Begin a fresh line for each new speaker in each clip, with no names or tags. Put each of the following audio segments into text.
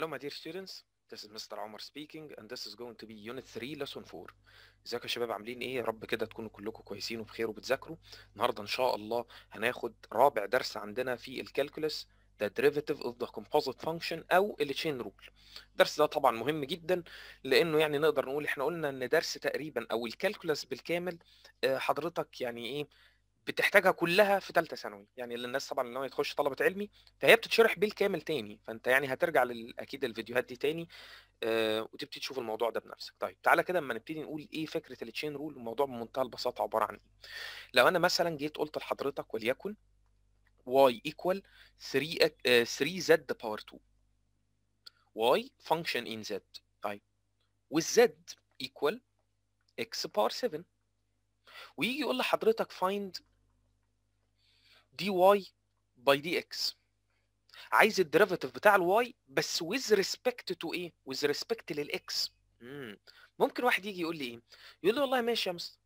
Hello, my dear students. This is Mr. Omar speaking and this is going to be unit 3 lesson 4. ازيكم يا شباب عاملين ايه؟ يا رب كده تكونوا كلكم كويسين وبخير وبتذاكروا. النهارده ان شاء الله هناخد رابع درس عندنا في الكالكولس the derivative of the composite function او التشين رول الدرس ده طبعا مهم جدا لانه يعني نقدر نقول احنا قلنا ان درس تقريبا او الكالكولس بالكامل آه، حضرتك يعني ايه بتحتاجها كلها في ثالثه ثانوي يعني اللي الناس طبعا اللي هو يخش طلبه علمي فهي بتتشرح بالكامل تاني فانت يعني هترجع اكيد الفيديوهات دي تاني آه وتبتدي تشوف الموضوع ده بنفسك طيب تعالى كده اما نبتدي نقول ايه فكره التشين رول الموضوع بمنتهى البساطه عباره عن ايه لو انا مثلا جيت قلت لحضرتك وليكن y equal 3 3 آه، z باور 2 y function in z طيب والزد equal x باور 7 ويجي يقول لحضرتك find دي واي باي دي اكس عايز الديريفاتيف بتاع الواي بس ويز ريسبكت تو ايه ويز ريسبكت للاكس ممكن واحد يجي يقول لي ايه يقول لي والله ماشي يا مستر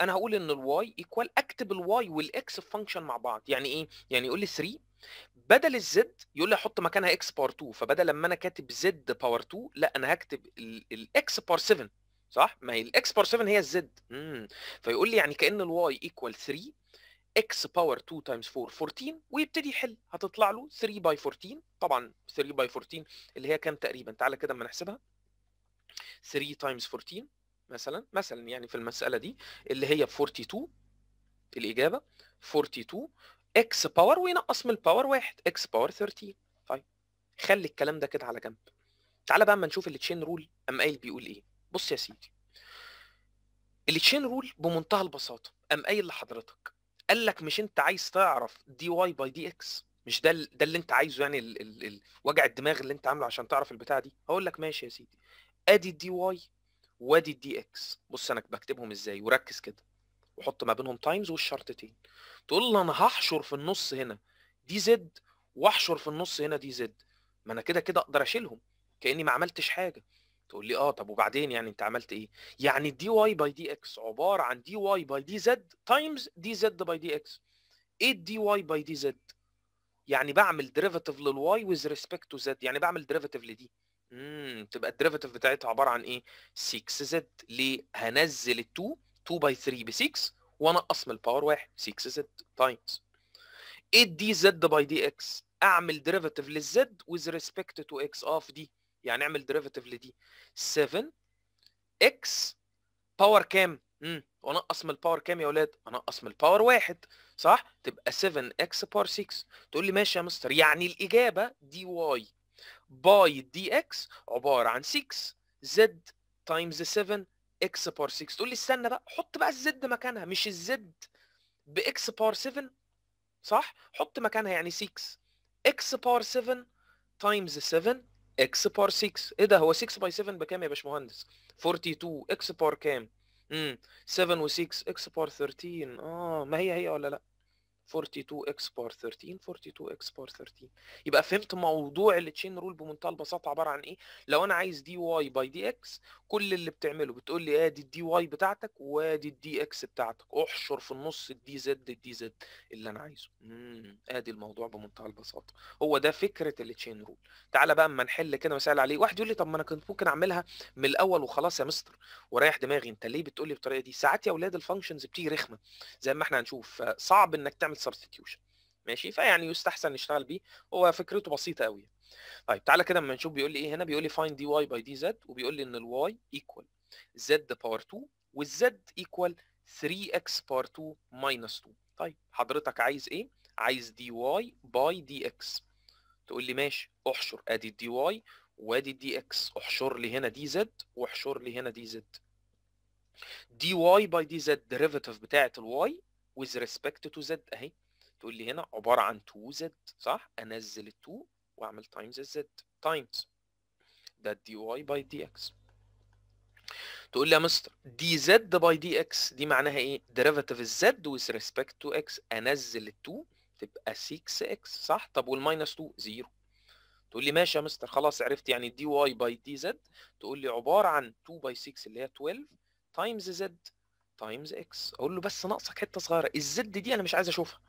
انا هقول ان الواي ايكوال اكتب الواي والاكس في فانكشن مع بعض يعني ايه يعني يقول لي 3 بدل الزد يقول لي احط مكانها اكس باور 2 فبدل لما انا كاتب زد باور 2 لا انا هكتب الاكس باور 7 صح ما هي الاكس باور 7 هي الزد فيقول لي يعني كان الواي ايكوال 3 اكس باور 2 تايمز 4 14 ويبتدي يحل هتطلع له 3 باي 14 طبعا 3 باي 14 اللي هي كام تقريبا تعالى كده اما نحسبها 3 تايمز 14 مثلا مثلا يعني في المساله دي اللي هي 42 الاجابه 42 اكس باور وينقص من الباور 1 اكس باور 13 طيب خلي الكلام ده كده على جنب تعالى بقى اما نشوف التشين رول ام قايل بيقول ايه بص يا سيدي التشين رول بمنتهى البساطه ام قايل لحضرتك قال لك مش انت عايز تعرف دي واي باي دي اكس مش ده ده اللي انت عايزه يعني ال ال ال وجع الدماغ اللي انت عامله عشان تعرف البتاع دي هقول لك ماشي يا سيدي ادي الدي واي وادي الدي اكس بص انا بكتبهم ازاي وركز كده وحط ما بينهم تايمز والشرطتين تقول لي انا هحشر في النص هنا دي زد واحشر في النص هنا دي زد ما انا كده كده اقدر اشيلهم كاني ما عملتش حاجه تقول لي اه طب وبعدين يعني انت عملت ايه يعني دي واي باي دي اكس عباره عن دي واي باي دي زد تايمز دي زد باي دي اكس ايه الدي واي باي دي زد يعني بعمل ديريفاتيف للواي ويز ريسبكت تو زد يعني بعمل ديريفاتيف لدي امم تبقى الديريفاتيف بتاعتها عباره عن ايه 6 زد ليه هنزل ال2 2 باي 3 ب 6 وانقص من الباور 1 6 زد تايمز ايه دي زد باي دي اكس اعمل ديريفاتيف للزد ويز ريسبكت تو اكس اوف دي يعني اعمل ديريفيتيف لدي 7 اكس باور كام؟ امم وانقص من الباور كام يا اولاد؟ انقص من الباور واحد صح؟ تبقى 7 اكس باور 6 تقول لي ماشي يا مستر يعني الاجابه دي واي باي دي اكس عباره عن 6 زد تايمز 7 اكس باور 6 تقول لي استنى بقى حط بقى الزد مكانها مش الزد باكس باور 7 صح؟ حط مكانها يعني 6 اكس باور 7 تايمز 7 اكس بار 6 ايه ده هو 6 باي 7 بكام يا باشمهندس 42 اكس بار كام امم 7 و6 اكس بار 13 اه ما هي هي ولا لا 42x بار 13 42x بار 13 يبقى فهمت موضوع التشين رول بمنتهى البساطه عباره عن ايه لو انا عايز دي واي باي دي اكس كل اللي بتعمله بتقول لي ادي الدي واي بتاعتك وادي الدي اكس بتاعتك احشر في النص الدي زد الدي زد اللي انا عايزه امم ادي الموضوع بمنتهى البساطه هو ده فكره التشين رول تعالى بقى اما نحل كده مسائل عليه واحد يقول لي طب ما انا كنت ممكن اعملها من الاول وخلاص يا مستر ورايح دماغي انت ليه بتقول لي بالطريقه دي ساعات يا اولاد الفانكشنز بتيجي رخمه زي ما احنا هنشوف صعب انك تعمل سبستيوشن ماشي فيعني يستحسن نشتغل بيه هو فكرته بسيطه قوي طيب تعالى كده اما نشوف بيقول لي ايه هنا بيقول لي فاين دي واي باي دي زد وبيقول لي ان الواي ايكوال زد باور 2 والزد ايكوال 3 اكس باور 2 ماينس 2 طيب حضرتك عايز ايه عايز دي واي باي دي اكس تقول لي ماشي احشر ادي الدي واي وادي الدي اكس احشر لي هنا دي زد واحشر لي هنا دي زد دي واي باي دي زد ديريفيتيف بتاعه الواي with respect to z اهي تقول لي هنا عباره عن 2z صح انزل ال 2 واعمل times z times ده dy by dx تقول لي يا مستر dz by dx دي معناها ايه ديريفاتيف z with respect to x انزل ال2 تبقى 6 6x صح طب والماينس 2 0 تقول لي ماشي يا مستر خلاص عرفت يعني dy by dz تقول لي عباره عن 2 by 6 اللي هي 12 times z تايمز اكس اقول له بس ناقصك حته صغيره الزد دي انا مش عايز اشوفها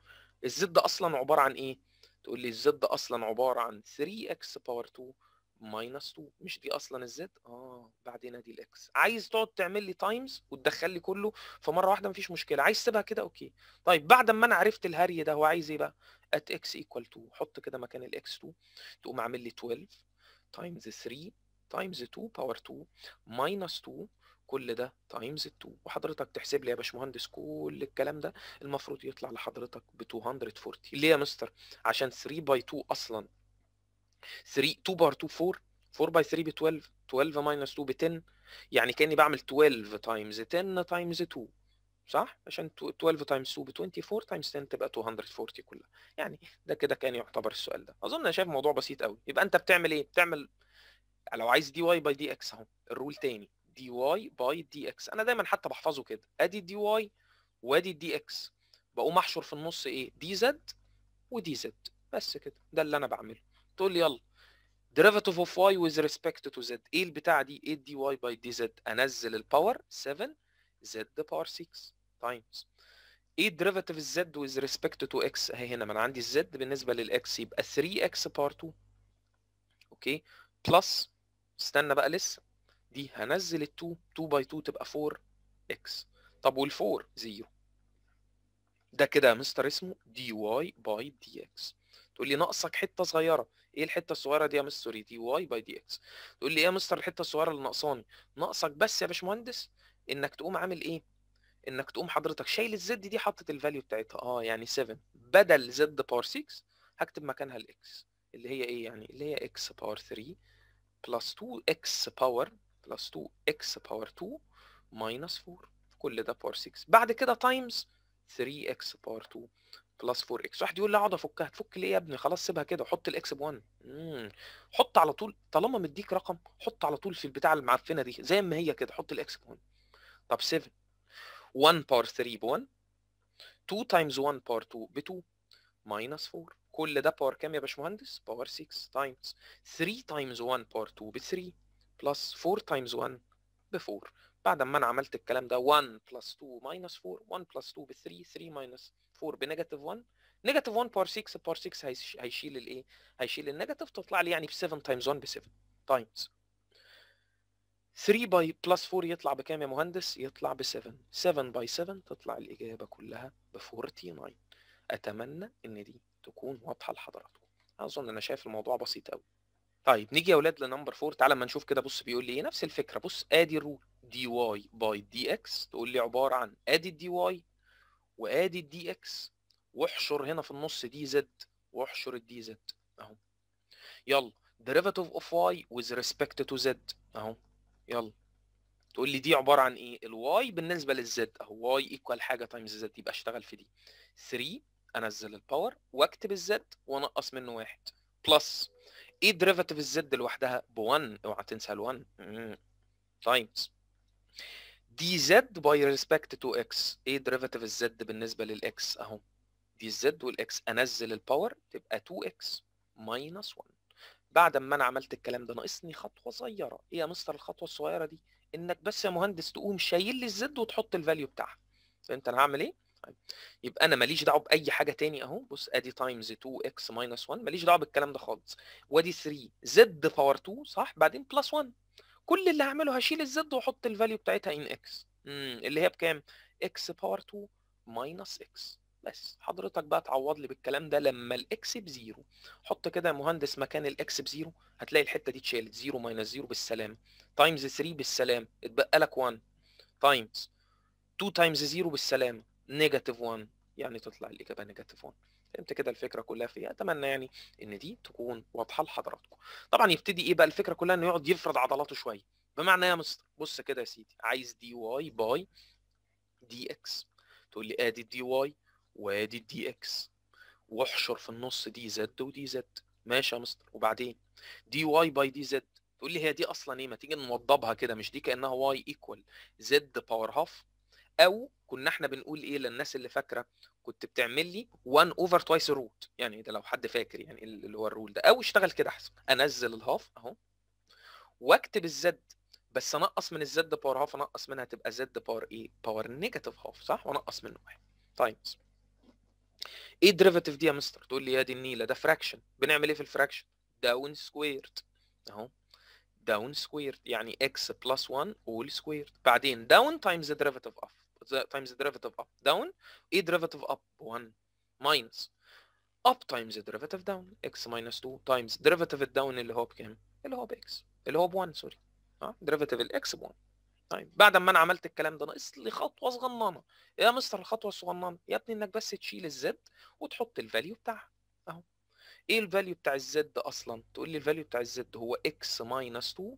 الزد اصلا عباره عن ايه تقول لي الزد اصلا عباره عن 3 اكس باور 2 ماينس 2 مش دي اصلا الزد اه بعدين ادي الاكس عايز تقعد تعمل لي تايمز وتدخل لي كله فمره واحده مفيش مشكله عايز تسيبها كده اوكي طيب بعد ما انا عرفت الهري ده هو عايز ايه بقى ات اكس ايكوال 2 حط كده مكان الاكس 2 تقوم عامل لي 12 تايمز 3 تايمز 2 باور 2 ماينس 2 كل ده تايمز 2 وحضرتك تحسب لي يا باشمهندس كل الكلام ده المفروض يطلع لحضرتك ب 240 ليه يا مستر عشان 3 باي 2 اصلا 3 2 بار 2 4 4 باي 3 ب 12 12 ماينس 2 ب 10 يعني كاني بعمل 12 تايمز 10 تايمز 2 صح عشان 12 تايمز 2 ب 24 تايمز 10 تبقى 240 كلها يعني ده كده كان يعتبر السؤال ده اظن انا شايف الموضوع بسيط قوي يبقى انت بتعمل ايه بتعمل لو عايز دي واي باي دي اكس اهو الرول تاني دي واي باي دي اكس انا دايما حتى بحفظه كده ادي الدي واي وادي الدي اكس بقوم احشر في النص ايه دي زد ودي زد بس كده ده اللي انا بعمله تقول لي يلا ديريفاتيف اوف واي ويز ريسبكت تو زد ايه البتاعه دي ايه دي باي دي زد انزل الباور 7 زد باور 6 تايمز ايه ديريفاتيف الزد ويز ريسبكت تو اكس اهي هنا ما انا عندي الزد بالنسبه للاكس يبقى اكس باور 2 اوكي بلس استنى بقى لسه دي هنزل ال 2 2 باي 2 تبقى 4 اكس طب وال4 0 ده كده يا مستر اسمه دي واي باي دي اكس تقول لي ناقصك حته صغيره ايه الحته الصغيره دي يا مستر دي واي باي دي اكس تقول لي ايه يا مستر الحته الصغيره اللي ناقصاني ناقصك بس يا باشمهندس انك تقوم عامل ايه انك تقوم حضرتك شايل الزد دي حاطط الفاليو بتاعتها اه يعني 7 بدل زد باور 6 هكتب مكانها الاكس اللي هي ايه يعني اللي هي اكس باور 3 بلس 2 اكس باور بلس 2 اكس باور 2 ماينس 4 كل ده باور 6 بعد كده تايمز 3 اكس باور 2 بلس 4 اكس واحد يقول لي اقعد افكها تفك ليه يا ابني خلاص سيبها كده وحط الاكس ب 1 حط على طول طالما مديك رقم حط على طول في البتاع المعفنه دي زي ما هي كده حط الاكس ب 1 طب 7 1 باور 3 ب 1 2 تايمز 1 باور 2 ب 2 ماينس 4 كل ده باور كام يا باشمهندس باور 6 تايمز 3 تايمز 1 باور 2 ب 3 بلس 4 تايمز 1 ب 4 بعد ما انا عملت الكلام ده 1 بلس 2 ماينس 4 1 بلس 2 ب 3 3 ماينس 4 بنيجاتيف 1 نيجاتيف 1 بار 6 بار 6 هيشيل الايه؟ هيشيل النيجاتيف تطلع لي يعني ب 7 تايمز 1 ب 7 تايمز 3 باي بلس 4 يطلع بكام يا مهندس؟ يطلع ب 7 7 باي 7 تطلع الإجابة كلها ب 49 أتمنى إن دي تكون واضحة لحضراتكم أظن أنا شايف الموضوع بسيط قوي طيب نيجي يا ولاد لنمبر 4 تعالى ما نشوف كده بص بيقول لي ايه نفس الفكره بص ادي الرول دي واي باي دي اكس تقول لي عباره عن ادي الدي واي وادي الدي اكس واحشر هنا في النص دي زد واحشر الدي زد اهو يلا ديريفاتيف اوف واي وذ ريسبكت تو زد اهو يلا تقول لي دي عباره عن ايه الواي بالنسبه للزد اهو واي ايكوال حاجه تايمز زد يبقى اشتغل في دي 3 انزل الباور واكتب الزد وانقص منه واحد بلس ايه ديريفاتيف الزد لوحدها ب 1 اوعى تنسى ال 1 تايمز طيب. دي زد باي ريسبكت تو اكس ايه ديريفاتيف الزد بالنسبه للاكس اهو دي الزد والاكس انزل الباور تبقى 2 اكس ماينس 1 بعد ما انا عملت الكلام ده ناقصني خطوه صغيره ايه يا مستر الخطوه الصغيره دي انك بس يا مهندس تقوم شايل لي الزد وتحط الفاليو بتاعها فهمت انا هعمل ايه طيب يبقى انا ماليش دعوه باي حاجه تاني اهو بص ادي تايمز 2 اكس ماينس 1 ماليش دعوه بالكلام ده خالص وادي 3 زد باور 2 صح بعدين بلس 1 كل اللي هعمله هشيل الزد واحط الفاليو بتاعتها ان اكس اللي هي بكام اكس باور 2 ماينس اكس بس حضرتك بقى تعوض لي بالكلام ده لما الاكس بزيرو حط كده يا مهندس مكان الاكس بزيرو هتلاقي الحته دي اتشالت زيرو ماينس زيرو بالسلام تايمز 3 بالسلام اتبقى لك 1 تايمز 2 تايمز زيرو بالسلامه نيجاتيف 1 يعني تطلع الاجابه نيجاتيف 1 فهمت كده الفكره كلها في اتمنى يعني ان دي تكون واضحه لحضراتكم طبعا يبتدي ايه بقى الفكره كلها انه يقعد يفرد عضلاته شويه بمعنى يا مستر بص كده يا سيدي عايز دي واي باي دي اكس تقول لي ادي الدي واي وادي الدي اكس واحشر في النص دي زد ودي زد ماشي يا مستر وبعدين دي واي باي دي زد تقول لي هي دي اصلا ايه ما تيجي نوضبها كده مش دي كانها واي ايكوال زد باور هاف او كنا احنا بنقول ايه للناس اللي فاكره كنت بتعمل لي 1 اوفر توايس الروت يعني إيه ده لو حد فاكر يعني اللي هو الرول ده او اشتغل كده احسن انزل الهاف اهو واكتب الزد بس انقص من الزد باور هاف انقص منها تبقى زد باور ايه باور نيجاتيف هاف صح وانقص منه واحد تايمز طيب. ايه الديريفاتيف دي يا مستر تقول لي يا دي النيله ده فراكشن بنعمل ايه في الفراكشن داون سكويرد اهو داون سكويرد يعني اكس بلس 1 اول سكويرد بعدين داون تايمز ديريفاتيف اوف times the derivative up down ايه derivative up 1 minus up times the derivative down x minus 2 times derivative down اللي هو بكام؟ اللي هو بx اللي هو ب 1 سوري اه derivative الاكس ب 1 طيب بعد ما انا عملت الكلام ده ناقص لي خطوه صغننه يا مستر الخطوه الصغننه يا ابني انك بس تشيل الزد وتحط الفاليو بتاعها اهو ايه الفاليو بتاع الزد اصلا تقول لي الفاليو بتاع الزد هو x minus 2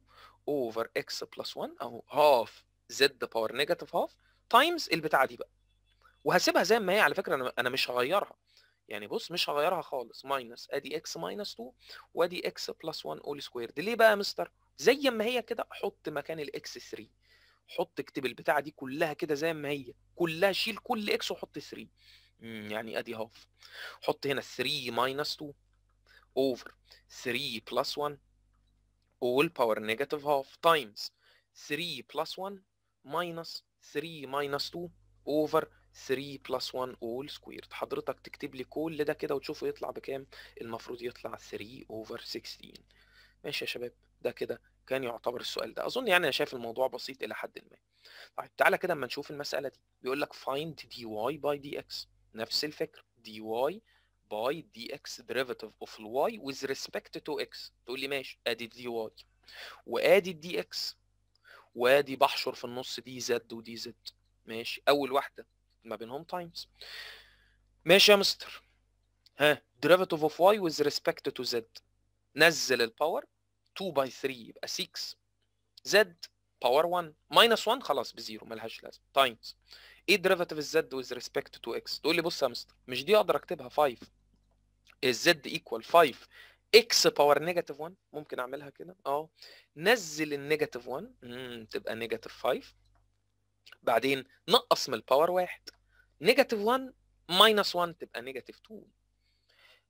over x plus 1 اهو half زد باور نيجاتيف هاف تايمز البتاعه دي بقى وهسيبها زي ما هي على فكره انا انا مش هغيرها يعني بص مش هغيرها خالص ماينس ادي اكس ماينس 2 وادي اكس بلس 1 اول سكوير دي ليه بقى يا مستر زي ما هي كده حط مكان الاكس 3 حط اكتب البتاعه دي كلها كده زي ما هي كلها شيل كل اكس وحط 3 يعني ادي هاف حط هنا 3 ماينس 2 اوفر 3 بلس 1 اول باور نيجاتيف هاف تايمز 3 بلس 1 ماينس 3 ماينس 2 اوفر 3 بلس 1 اول سكويرد حضرتك تكتب لي كل ده كده وتشوفه يطلع بكام المفروض يطلع 3 اوفر 16 ماشي يا شباب ده كده كان يعتبر السؤال ده اظن يعني انا شايف الموضوع بسيط الى حد ما طيب تعالى كده اما نشوف المساله دي بيقول لك find dy by dx نفس الفكره dy by dx derivative of y with respect to x تقول لي ماشي ادي dy وادي dx وادي بحشر في النص دي زد ودي زد ماشي اول واحده ما بينهم تايمز ماشي يا مستر ها derivative of y with respect to z نزل الباور 2 باي 3 يبقى 6 زد باور 1 ماينس 1 خلاص بزيرو ملهاش لازمه تايمز ايه ديريفاتيف الزد ويز ريسبكت تو اكس تقول لي بص يا مستر مش دي اقدر اكتبها 5 الزد ايكوال 5 اكس باور نيجاتيف 1 ممكن اعملها كده اه نزل النيجاتيف 1 تبقى نيجاتيف 5 بعدين نقص من الباور 1 نيجاتيف 1 ماينس 1 تبقى نيجاتيف 2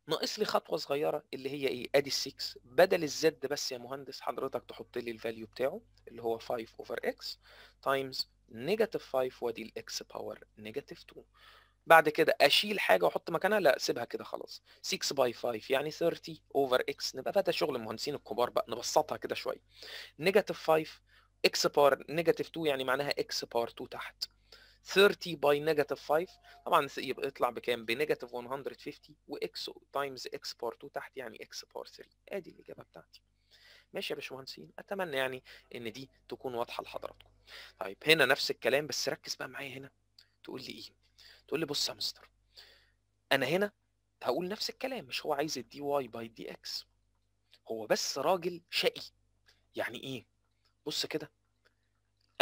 ناقص لي خطوه صغيره اللي هي ايه ادي 6 بدل الزد بس يا مهندس حضرتك تحط لي الفاليو بتاعه اللي هو 5 اوفر اكس تايمز نيجاتيف 5 وادي الاكس باور نيجاتيف 2 بعد كده اشيل حاجه واحط مكانها لا سيبها كده خلاص 6 باي 5 يعني 30 اوفر اكس نبقى فده شغل المهندسين الكبار بقى نبسطها كده شويه نيجاتيف 5 اكس بار نيجاتيف 2 يعني معناها اكس بار 2 تحت 30 باي نيجاتيف 5 طبعا يبقى يطلع بكام بنيجاتيف 150 واكس تايمز اكس بار 2 تحت يعني اكس بار 3 ادي الاجابه بتاعتي ماشي يا باشمهندسين اتمنى يعني ان دي تكون واضحه لحضراتكم طيب هنا نفس الكلام بس ركز بقى معايا هنا تقول لي ايه تقول لي بص يا مستر انا هنا هقول نفس الكلام مش هو عايز الدي واي باي دي اكس هو بس راجل شقي يعني ايه بص كده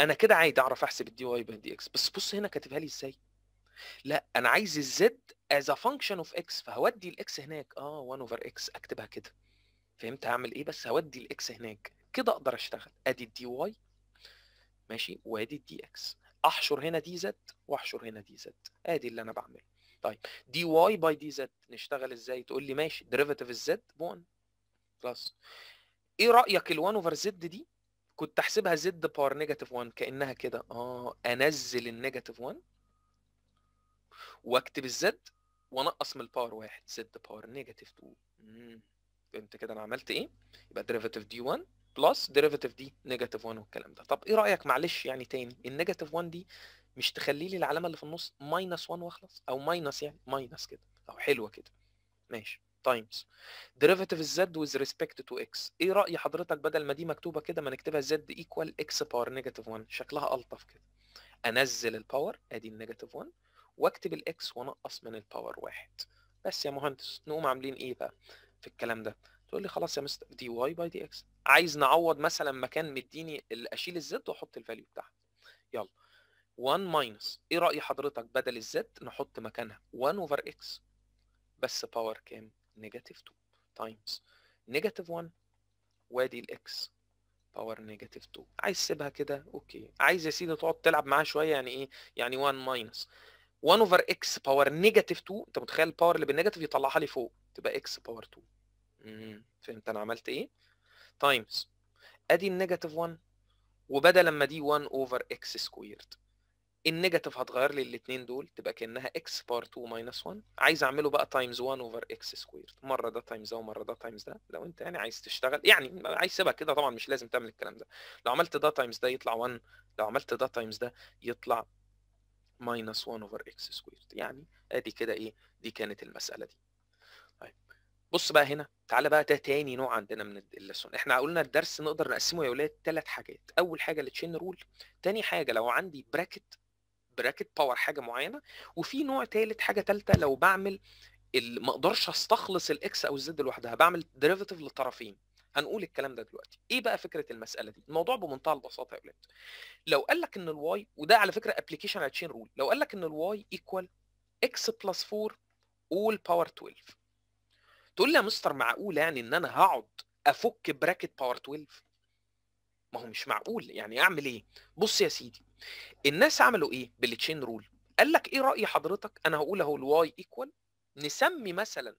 انا كده عادي اعرف احسب الدي واي باي دي اكس بس بص هنا كاتبها لي ازاي لا انا عايز الزد از ا فانكشن اوف اكس فهودي الاكس هناك اه 1 اوفر اكس اكتبها كده فهمت هعمل ايه بس هودي الاكس هناك كده اقدر اشتغل ادي الدي واي ماشي وادي الدي اكس احشر هنا دي زد واحشر هنا دي زد ادي اللي انا بعمله طيب دي واي باي دي زد نشتغل ازاي تقول لي ماشي ديريفاتيف الزد ب1 خلاص ايه رايك ال1 اوفر زد دي كنت احسبها زد باور نيجاتيف 1 كانها كده اه انزل النيجاتيف 1 واكتب الزد وانقص من الباور 1 زد باور نيجاتيف 2 امم فهمت كده انا عملت ايه يبقى ديريفاتيف دي 1 بلس ديريفيتيف دي نيجاتيف 1 والكلام ده طب ايه رايك معلش يعني تاني النيجاتيف 1 دي مش تخلي لي العلامه اللي في النص ماينس 1 واخلص او ماينس يعني ماينس كده او حلوه كده ماشي تايمز ديريفيتيف الزد ويز ريسبكت تو اكس ايه راي حضرتك بدل ما دي مكتوبه كده ما نكتبها زد ايكوال اكس باور نيجاتيف 1 شكلها الطف كده انزل الباور ادي النيجاتيف 1 واكتب الاكس وانقص من الباور واحد بس يا مهندس نقوم عاملين ايه بقى في الكلام ده تقول لي خلاص يا مستر دي واي باي دي اكس عايز نعوض مثلا مكان مديني اشيل الزد واحط الفاليو بتاعها يلا 1 ماينس ايه راي حضرتك بدل الزد نحط مكانها 1 اوفر اكس بس باور كام نيجاتيف 2 تايمز نيجاتيف 1 وادي الاكس باور نيجاتيف 2 عايز تسيبها كده اوكي عايز يا سيدي تقعد تلعب معاها شويه يعني ايه يعني 1 ماينس 1 اوفر اكس باور نيجاتيف 2 انت متخيل الباور اللي بالنيجاتيف يطلعها لي فوق تبقى اكس باور 2 امم فهمت انا عملت ايه تايمز ادي النيجاتيف 1 وبدل ما دي 1 اوفر اكس سكويرد النيجاتيف هتغير لي الاثنين دول تبقى كانها اكس بار 2 ماينس 1 عايز اعمله بقى تايمز 1 اوفر اكس سكويرد مره ده تايمز ده ومره ده تايمز ده لو انت يعني عايز تشتغل يعني عايز سيبها كده طبعا مش لازم تعمل الكلام ده لو عملت ده تايمز ده يطلع 1 لو عملت ده تايمز ده يطلع ماينس 1 اوفر اكس سكويرد يعني ادي كده ايه دي كانت المساله دي طيب بص بقى هنا تعالى بقى ده تاني نوع عندنا من اللسون احنا قلنا الدرس نقدر نقسمه يا ولاد ثلاث حاجات اول حاجه التشين رول تاني حاجه لو عندي براكت براكت باور حاجه معينه وفي نوع ثالث حاجه ثالثه لو بعمل ما اقدرش استخلص الاكس او الزد لوحدها بعمل ديريفيتيف للطرفين هنقول الكلام ده دلوقتي ايه بقى فكره المساله دي الموضوع بمنتهى البساطه يا ولاد لو قال لك ان الواي وده على فكره ابلكيشن على تشين رول لو قال لك ان الواي ايكوال اكس بلس 4 اول باور 12 تقول لي يا مستر معقول يعني ان انا هقعد افك براكت باور 12 ما هو مش معقول يعني اعمل ايه بص يا سيدي الناس عملوا ايه بالتشين رول قال لك ايه راي حضرتك انا هقول اهو الواي ايكوال نسمي مثلا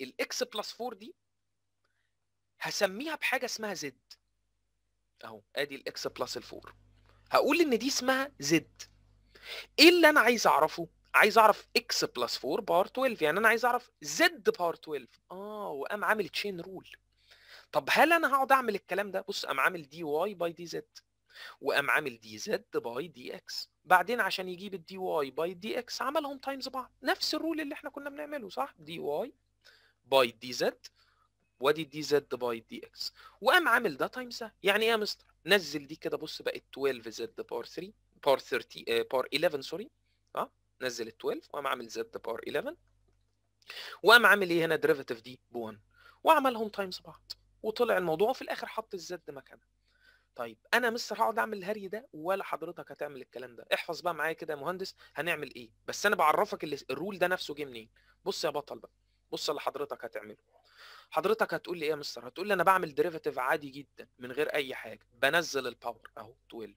الاكس بلس 4 دي هسميها بحاجه اسمها زد اهو ادي الاكس بلس 4 هقول ان دي اسمها زد ايه اللي انا عايز اعرفه عايز اعرف اكس بلس 4 باور 12 يعني انا عايز اعرف زد باور 12 اه وقام عامل تشين رول طب هل انا هقعد اعمل الكلام ده بص قام عامل دي واي باي دي زد وقام عامل دي زد باي دي اكس بعدين عشان يجيب الدي واي باي دي اكس عملهم تايمز بعض نفس الرول اللي احنا كنا بنعمله صح دي واي باي دي زد وادي دي زد باي دي اكس وقام عامل ده تايمز ده يعني ايه يا مستر نزل دي كده بص بقت 12 زد باور 3 باور 30 باور 11 سوري اه نزل ال 12 وقام عامل زد باور 11 وقام عامل ايه هنا ديريفاتيف دي ب 1 وعملهم تايمز بعض وطلع الموضوع وفي الاخر حط الزد مكانها طيب انا مستر هقعد اعمل الهري ده ولا حضرتك هتعمل الكلام ده احفظ بقى معايا كده يا مهندس هنعمل ايه بس انا بعرفك الرول ده نفسه جه منين بص يا بطل بقى بص اللي حضرتك هتعمله حضرتك هتقول لي ايه يا مستر هتقول لي انا بعمل ديريفاتيف عادي جدا من غير اي حاجه بنزل الباور اهو 12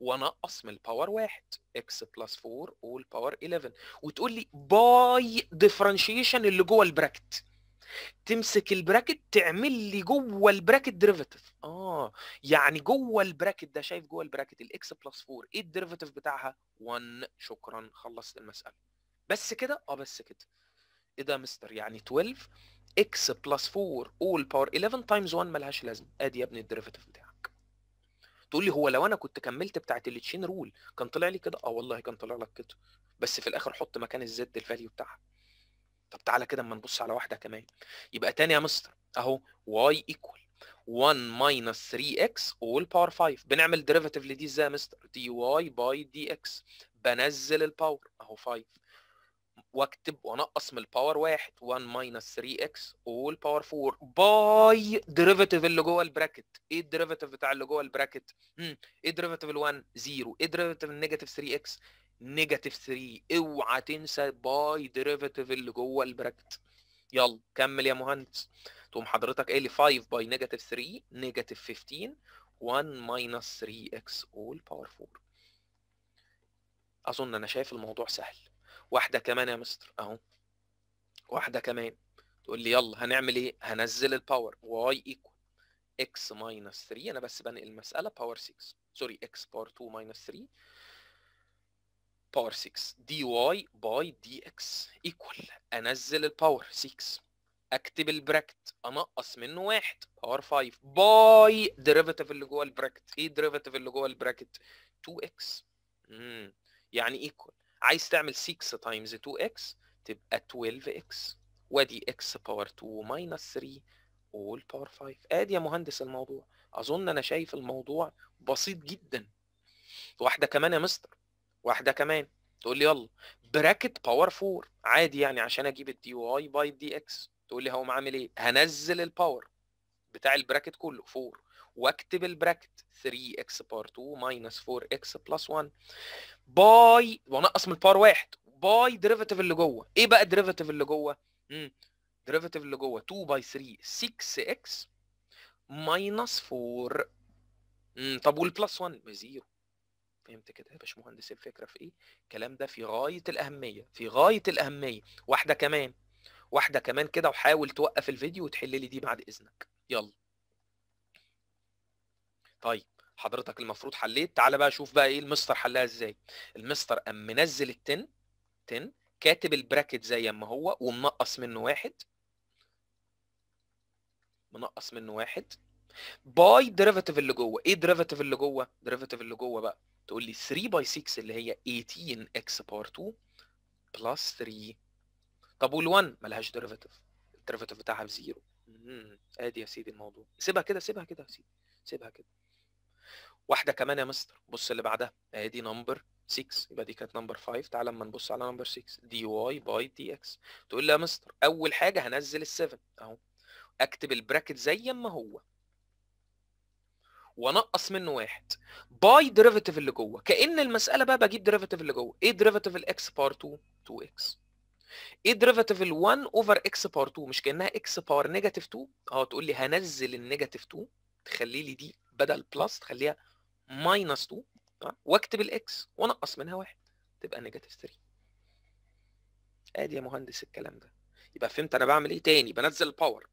وانقص من الباور واحد اكس بلس 4 والباور 11 وتقول لي باي ديفرنشيشن اللي جوه البراكت تمسك البراكت تعمل لي جوه البراكت ديريفيتيف اه يعني جوه البراكت ده شايف جوه البراكت الاكس بلس 4 ايه الديريفيتيف بتاعها 1 شكرا خلصت المساله بس كده اه بس كده ايه ده يا مستر يعني 12 اكس بلس 4 اول باور 11 تايمز 1 ملهاش لازمه ادي يا ابني الديريفيتيف بتاعها تقول لي هو لو انا كنت كملت بتاعت التشين رول كان طلع لي كده اه والله كان طلع لك كده بس في الاخر حط مكان الزد الفاليو بتاعها طب تعالى كده اما نبص على واحده كمان يبقى تاني يا مستر اهو واي ايكوال 1 ماينس 3 اكس all باور 5 بنعمل ديريفاتيف لدي ازاي يا مستر دي واي باي دي اكس بنزل الباور اهو 5 واكتب وانقص من الباور واحد 1 ماينس 3 اكس اول باور 4 باي ديريفيتيف اللي جوه البراكت ايه الديريفيتيف بتاع اللي جوه البراكت ايه ديريفيتيف ال1 0 ايه ديريفيتيف النيجاتيف 3 اكس نيجاتيف 3 اوعى تنسى باي ديريفيتيف اللي جوه البراكت يلا كمل يا مهندس تقوم حضرتك قايل 5 باي نيجاتيف 3 نيجاتيف 15 1 ماينس 3 اكس اول باور 4 اظن انا شايف الموضوع سهل واحده كمان يا مستر اهو واحده كمان تقول لي يلا هنعمل ايه هنزل الباور واي ايكوال اكس ماينس 3 انا بس بنقل المساله باور 6 سوري اكس باور 2 ماينس 3 باور 6 دي واي باي دي اكس ايكوال انزل الباور 6 اكتب البراكت انقص منه واحد باور 5 باي ديريفيتيف اللي جوه البراكت ايه ديريفيتيف اللي جوه البراكت 2 اكس امم يعني ايكوال عايز تعمل 6 تايمز 2x تبقى 12x وادي x باور 2 ماينس 3 اول باور 5 ادي يا مهندس الموضوع اظن انا شايف الموضوع بسيط جدا واحده كمان يا مستر واحده كمان تقول لي يلا براكت باور 4 عادي يعني عشان اجيب الدي واي باي دي اكس تقول لي هقوم عامل ايه هنزل الباور بتاع البراكت كله 4 واكتب البراكت 3 x بار 2 ماينس 4 x بلس 1 باي وانقص من البار واحد باي ديريفاتيف اللي جوه ايه بقى الديريفاتيف اللي جوه؟ امم الديريفاتيف اللي جوه 2 باي 3 6 x ماينس 4 امم طب والبلس 1 زيرو فهمت كده يا باشمهندس الفكره في ايه؟ الكلام ده في غايه الاهميه في غايه الاهميه واحده كمان واحده كمان كده وحاول توقف الفيديو وتحل لي دي بعد اذنك يلا طيب حضرتك المفروض حليت تعال بقى شوف بقى ايه المستر حلها ازاي المستر قام منزل التن تن كاتب البراكت زي ما هو ومنقص منه واحد منقص منه واحد باي ديريفاتيف اللي جوه ايه ديريفاتيف اللي جوه ديريفاتيف اللي جوه بقى تقول لي 3 باي 6 اللي هي 18 اكس بار 2 بلس 3 طب وال1 ملهاش ديريفاتيف الديريفاتيف بتاعها بزيرو ادي يا سيدي الموضوع سيبها كده سيبها كده يا سيدي سيبها كده واحده كمان يا مستر بص اللي بعدها ادي نمبر 6 يبقى دي كانت نمبر 5 تعال اما نبص على نمبر 6 دي واي باي دي اكس تقول لي يا مستر اول حاجه هنزل ال7 اهو اكتب البراكت زي ما هو وانقص منه واحد باي ديريفيتيف اللي جوه كان المساله بقى بجيب ديريفيتيف اللي جوه ايه ديريفيتيف الاكس بار 2 2 اكس ايه ديريفاتيف ال1 اوفر اكس باور 2 مش كانها اكس باور نيجاتيف 2 اه تقول لي هنزل النيجاتيف 2 تخلي لي دي بدل بلس تخليها ماينس 2 واكتب الاكس وانقص منها واحد تبقى نيجاتيف 3 ادي يا مهندس الكلام ده يبقى فهمت انا بعمل ايه تاني بنزل الباور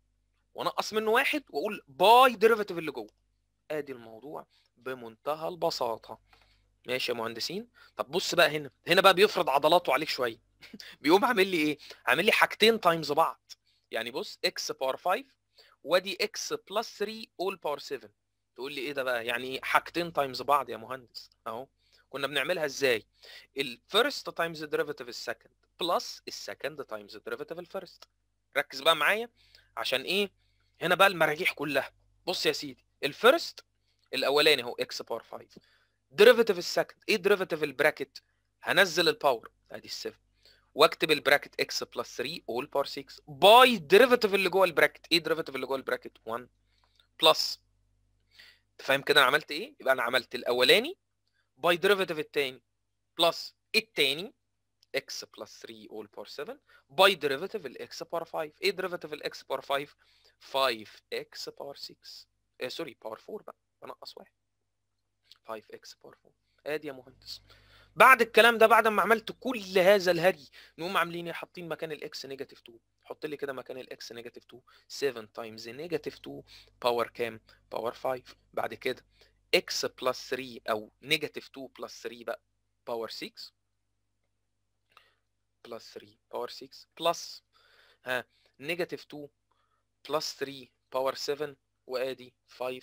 وانقص منه واحد واقول باي ديريفاتيف اللي جوه ادي الموضوع بمنتهى البساطه ماشي يا مهندسين طب بص بقى هنا هنا بقى بيفرض عضلاته عليك شويه بيقوم عامل لي ايه؟ عامل لي حاجتين تايمز بعض يعني بص اكس باور 5 وادي اكس بلس 3 اول باور 7 تقول لي ايه ده بقى يعني حاجتين تايمز بعض يا مهندس اهو كنا بنعملها ازاي الفيرست تايمز ديريفاتيف السكند بلس السكند تايمز ديريفاتيف الفيرست ركز بقى معايا عشان ايه هنا بقى المراجيح كلها بص يا سيدي الفيرست الاولاني اهو اكس باور 5 ديريفاتيف السكند ايه ديريفاتيف البراكت هنزل الباور ادي ال7 واكتب البراكت اكس بلس 3 اول باور 6 باي الديريفاتيف اللي جوه البراكت ايه الديريفاتيف اللي جوه البراكت 1 بلس انت فاهم كده انا عملت ايه يبقى انا عملت الاولاني باي ديريفاتيف الثاني بلس الثاني اكس بلس 3 اول باور 7 باي ديريفاتيف الاكس باور 5 ايه ديريفاتيف الاكس باور 5 5 اكس باور 6 سوري باور 4 بقى بنقص واحد 5 اكس باور 4 ادي يا مهندس بعد الكلام ده بعد ما عملت كل هذا الهري نقوم عاملين ايه حاطين مكان الاكس نيجاتيف 2 حط لي كده مكان الاكس نيجاتيف 2 7 تايمز نيجاتيف 2 باور كام باور 5 بعد كده اكس بلس 3 او نيجاتيف 2 بلس 3 بقى باور 6 بلس 3 باور 6 بلس ها نيجاتيف 2 بلس 3 باور 7 وادي 5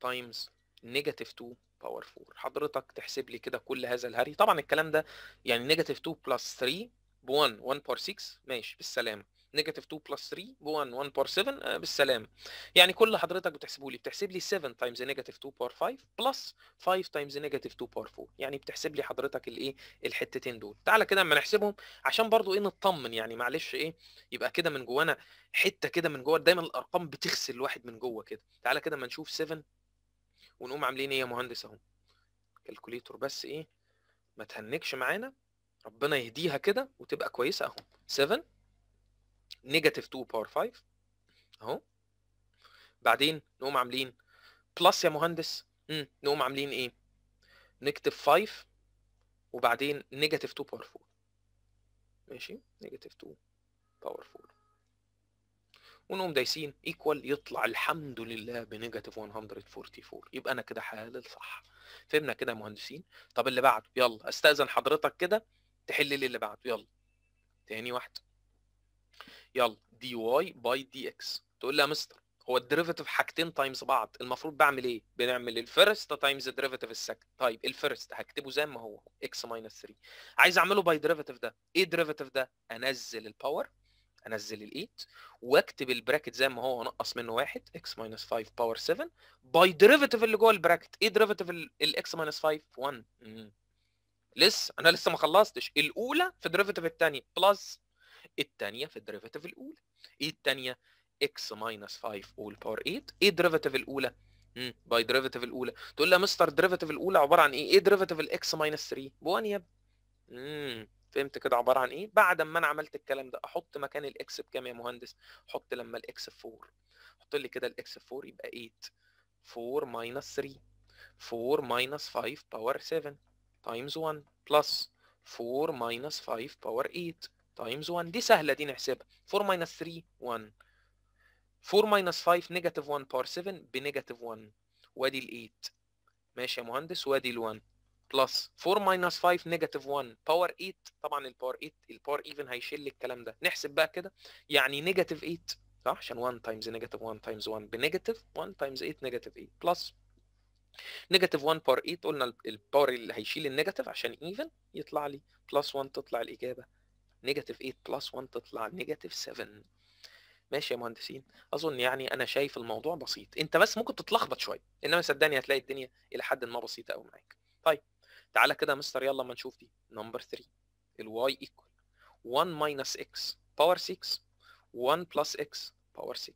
تايمز نيجاتيف 2 باور 4 حضرتك تحسب لي كده كل هذا الهري طبعا الكلام ده يعني نيجاتيف 2 بلس 3 ب 1 1 باور 6 ماشي بالسلامه نيجاتيف 2 بلس 3 ب 1 1 باور 7 بالسلامه يعني كل حضرتك بتحسبه لي بتحسب لي 7 تايمز نيجاتيف 2 باور 5 بلس 5 تايمز نيجاتيف 2 باور 4 يعني بتحسب لي حضرتك الايه الحتتين دول تعالى كده اما نحسبهم عشان برضو ايه نطمن يعني معلش ايه يبقى كده من جوانا حته كده من جوه دايما الارقام بتغسل الواحد من جوه كده تعالى كده اما نشوف 7 ونقوم عاملين ايه يا مهندس اهو كالكوليتور بس ايه ما تهنكش معانا ربنا يهديها كده وتبقى كويسه اهو 7 نيجاتيف 2 باور 5 اهو بعدين نقوم عاملين بلس يا مهندس امم نقوم عاملين ايه نكتب 5 وبعدين نيجاتيف 2 باور 4 ماشي نيجاتيف 2 باور 4 ونقوم دايسين ايكوال يطلع الحمد لله بنيجاتيف 144 يبقى انا كده حلل صح فهمنا كده يا مهندسين طب اللي بعده يلا استاذن حضرتك كده تحل لي اللي بعده يلا تاني واحده يلا دي واي باي دي اكس تقول لي يا مستر هو الديريفيتيف حاجتين تايمز بعض المفروض بعمل ايه بنعمل الفيرست تايمز ديريفيتيف السكند طيب الفيرست هكتبه زي ما هو اكس ماينس 3 عايز اعمله باي ديريفيتيف ده ايه ديريفيتيف ده انزل الباور انزل 8 واكتب البراكت زي ما هو انقص منه واحد اكس ماينس 5 باور 7 باي ديريفيتيف اللي جوه البراكت ايه ديريفيتيف الاكس ماينس 5 1 لسه انا لسه ما خلصتش الاولى في ديريفيتيف الثانيه بلس الثانيه في ديريفيتيف الاولى ايه الثانيه اكس ماينس 5 اول باور 8 ايه ديريفيتيف الاولى باي ديريفيتيف الاولى تقول لي يا مستر ديريفيتيف الاولى عباره عن ايه ايه ديريفيتيف الاكس ماينس 3 ب 1 يا فهمت كده عباره عن ايه بعد ما انا عملت الكلام ده احط مكان الاكس بكام يا مهندس احط لما الاكس 4 حط لي كده الاكس 4 يبقى 8 4 3 4 5 باور 7 تايمز 1 بلس 4 5 باور 8 تايمز 1 دي سهله دي نحسبها 4 3 1 4 5 نيجاتيف 1 باور 7 بنيجاتيف 1 وادي ال 8 ماشي يا مهندس وادي ال 1 بلس 4 ماينس 5 نيجاتيف 1 باور 8 طبعا الباور 8 الباور ايفن هيشيل الكلام ده نحسب بقى كده يعني نيجاتيف 8 صح عشان 1 تايمز نيجاتيف 1 تايمز 1 بنيجاتيف 1 تايمز 8 نيجاتيف 8 بلس نيجاتيف 1 باور 8 قلنا الباور اللي هيشيل النيجاتيف عشان ايفن يطلع لي بلس 1 تطلع الاجابه نيجاتيف 8 بلس 1 تطلع نيجاتيف 7 ماشي يا مهندسين اظن يعني انا شايف الموضوع بسيط انت بس ممكن تتلخبط شويه انما صدقني هتلاقي الدنيا الى حد ما بسيطه قوي معاك طيب تعالى كده يا مستر يلا ما نشوف دي نمبر 3 الواي ايكوال 1 ماينس اكس باور 6 1 بلس اكس باور 6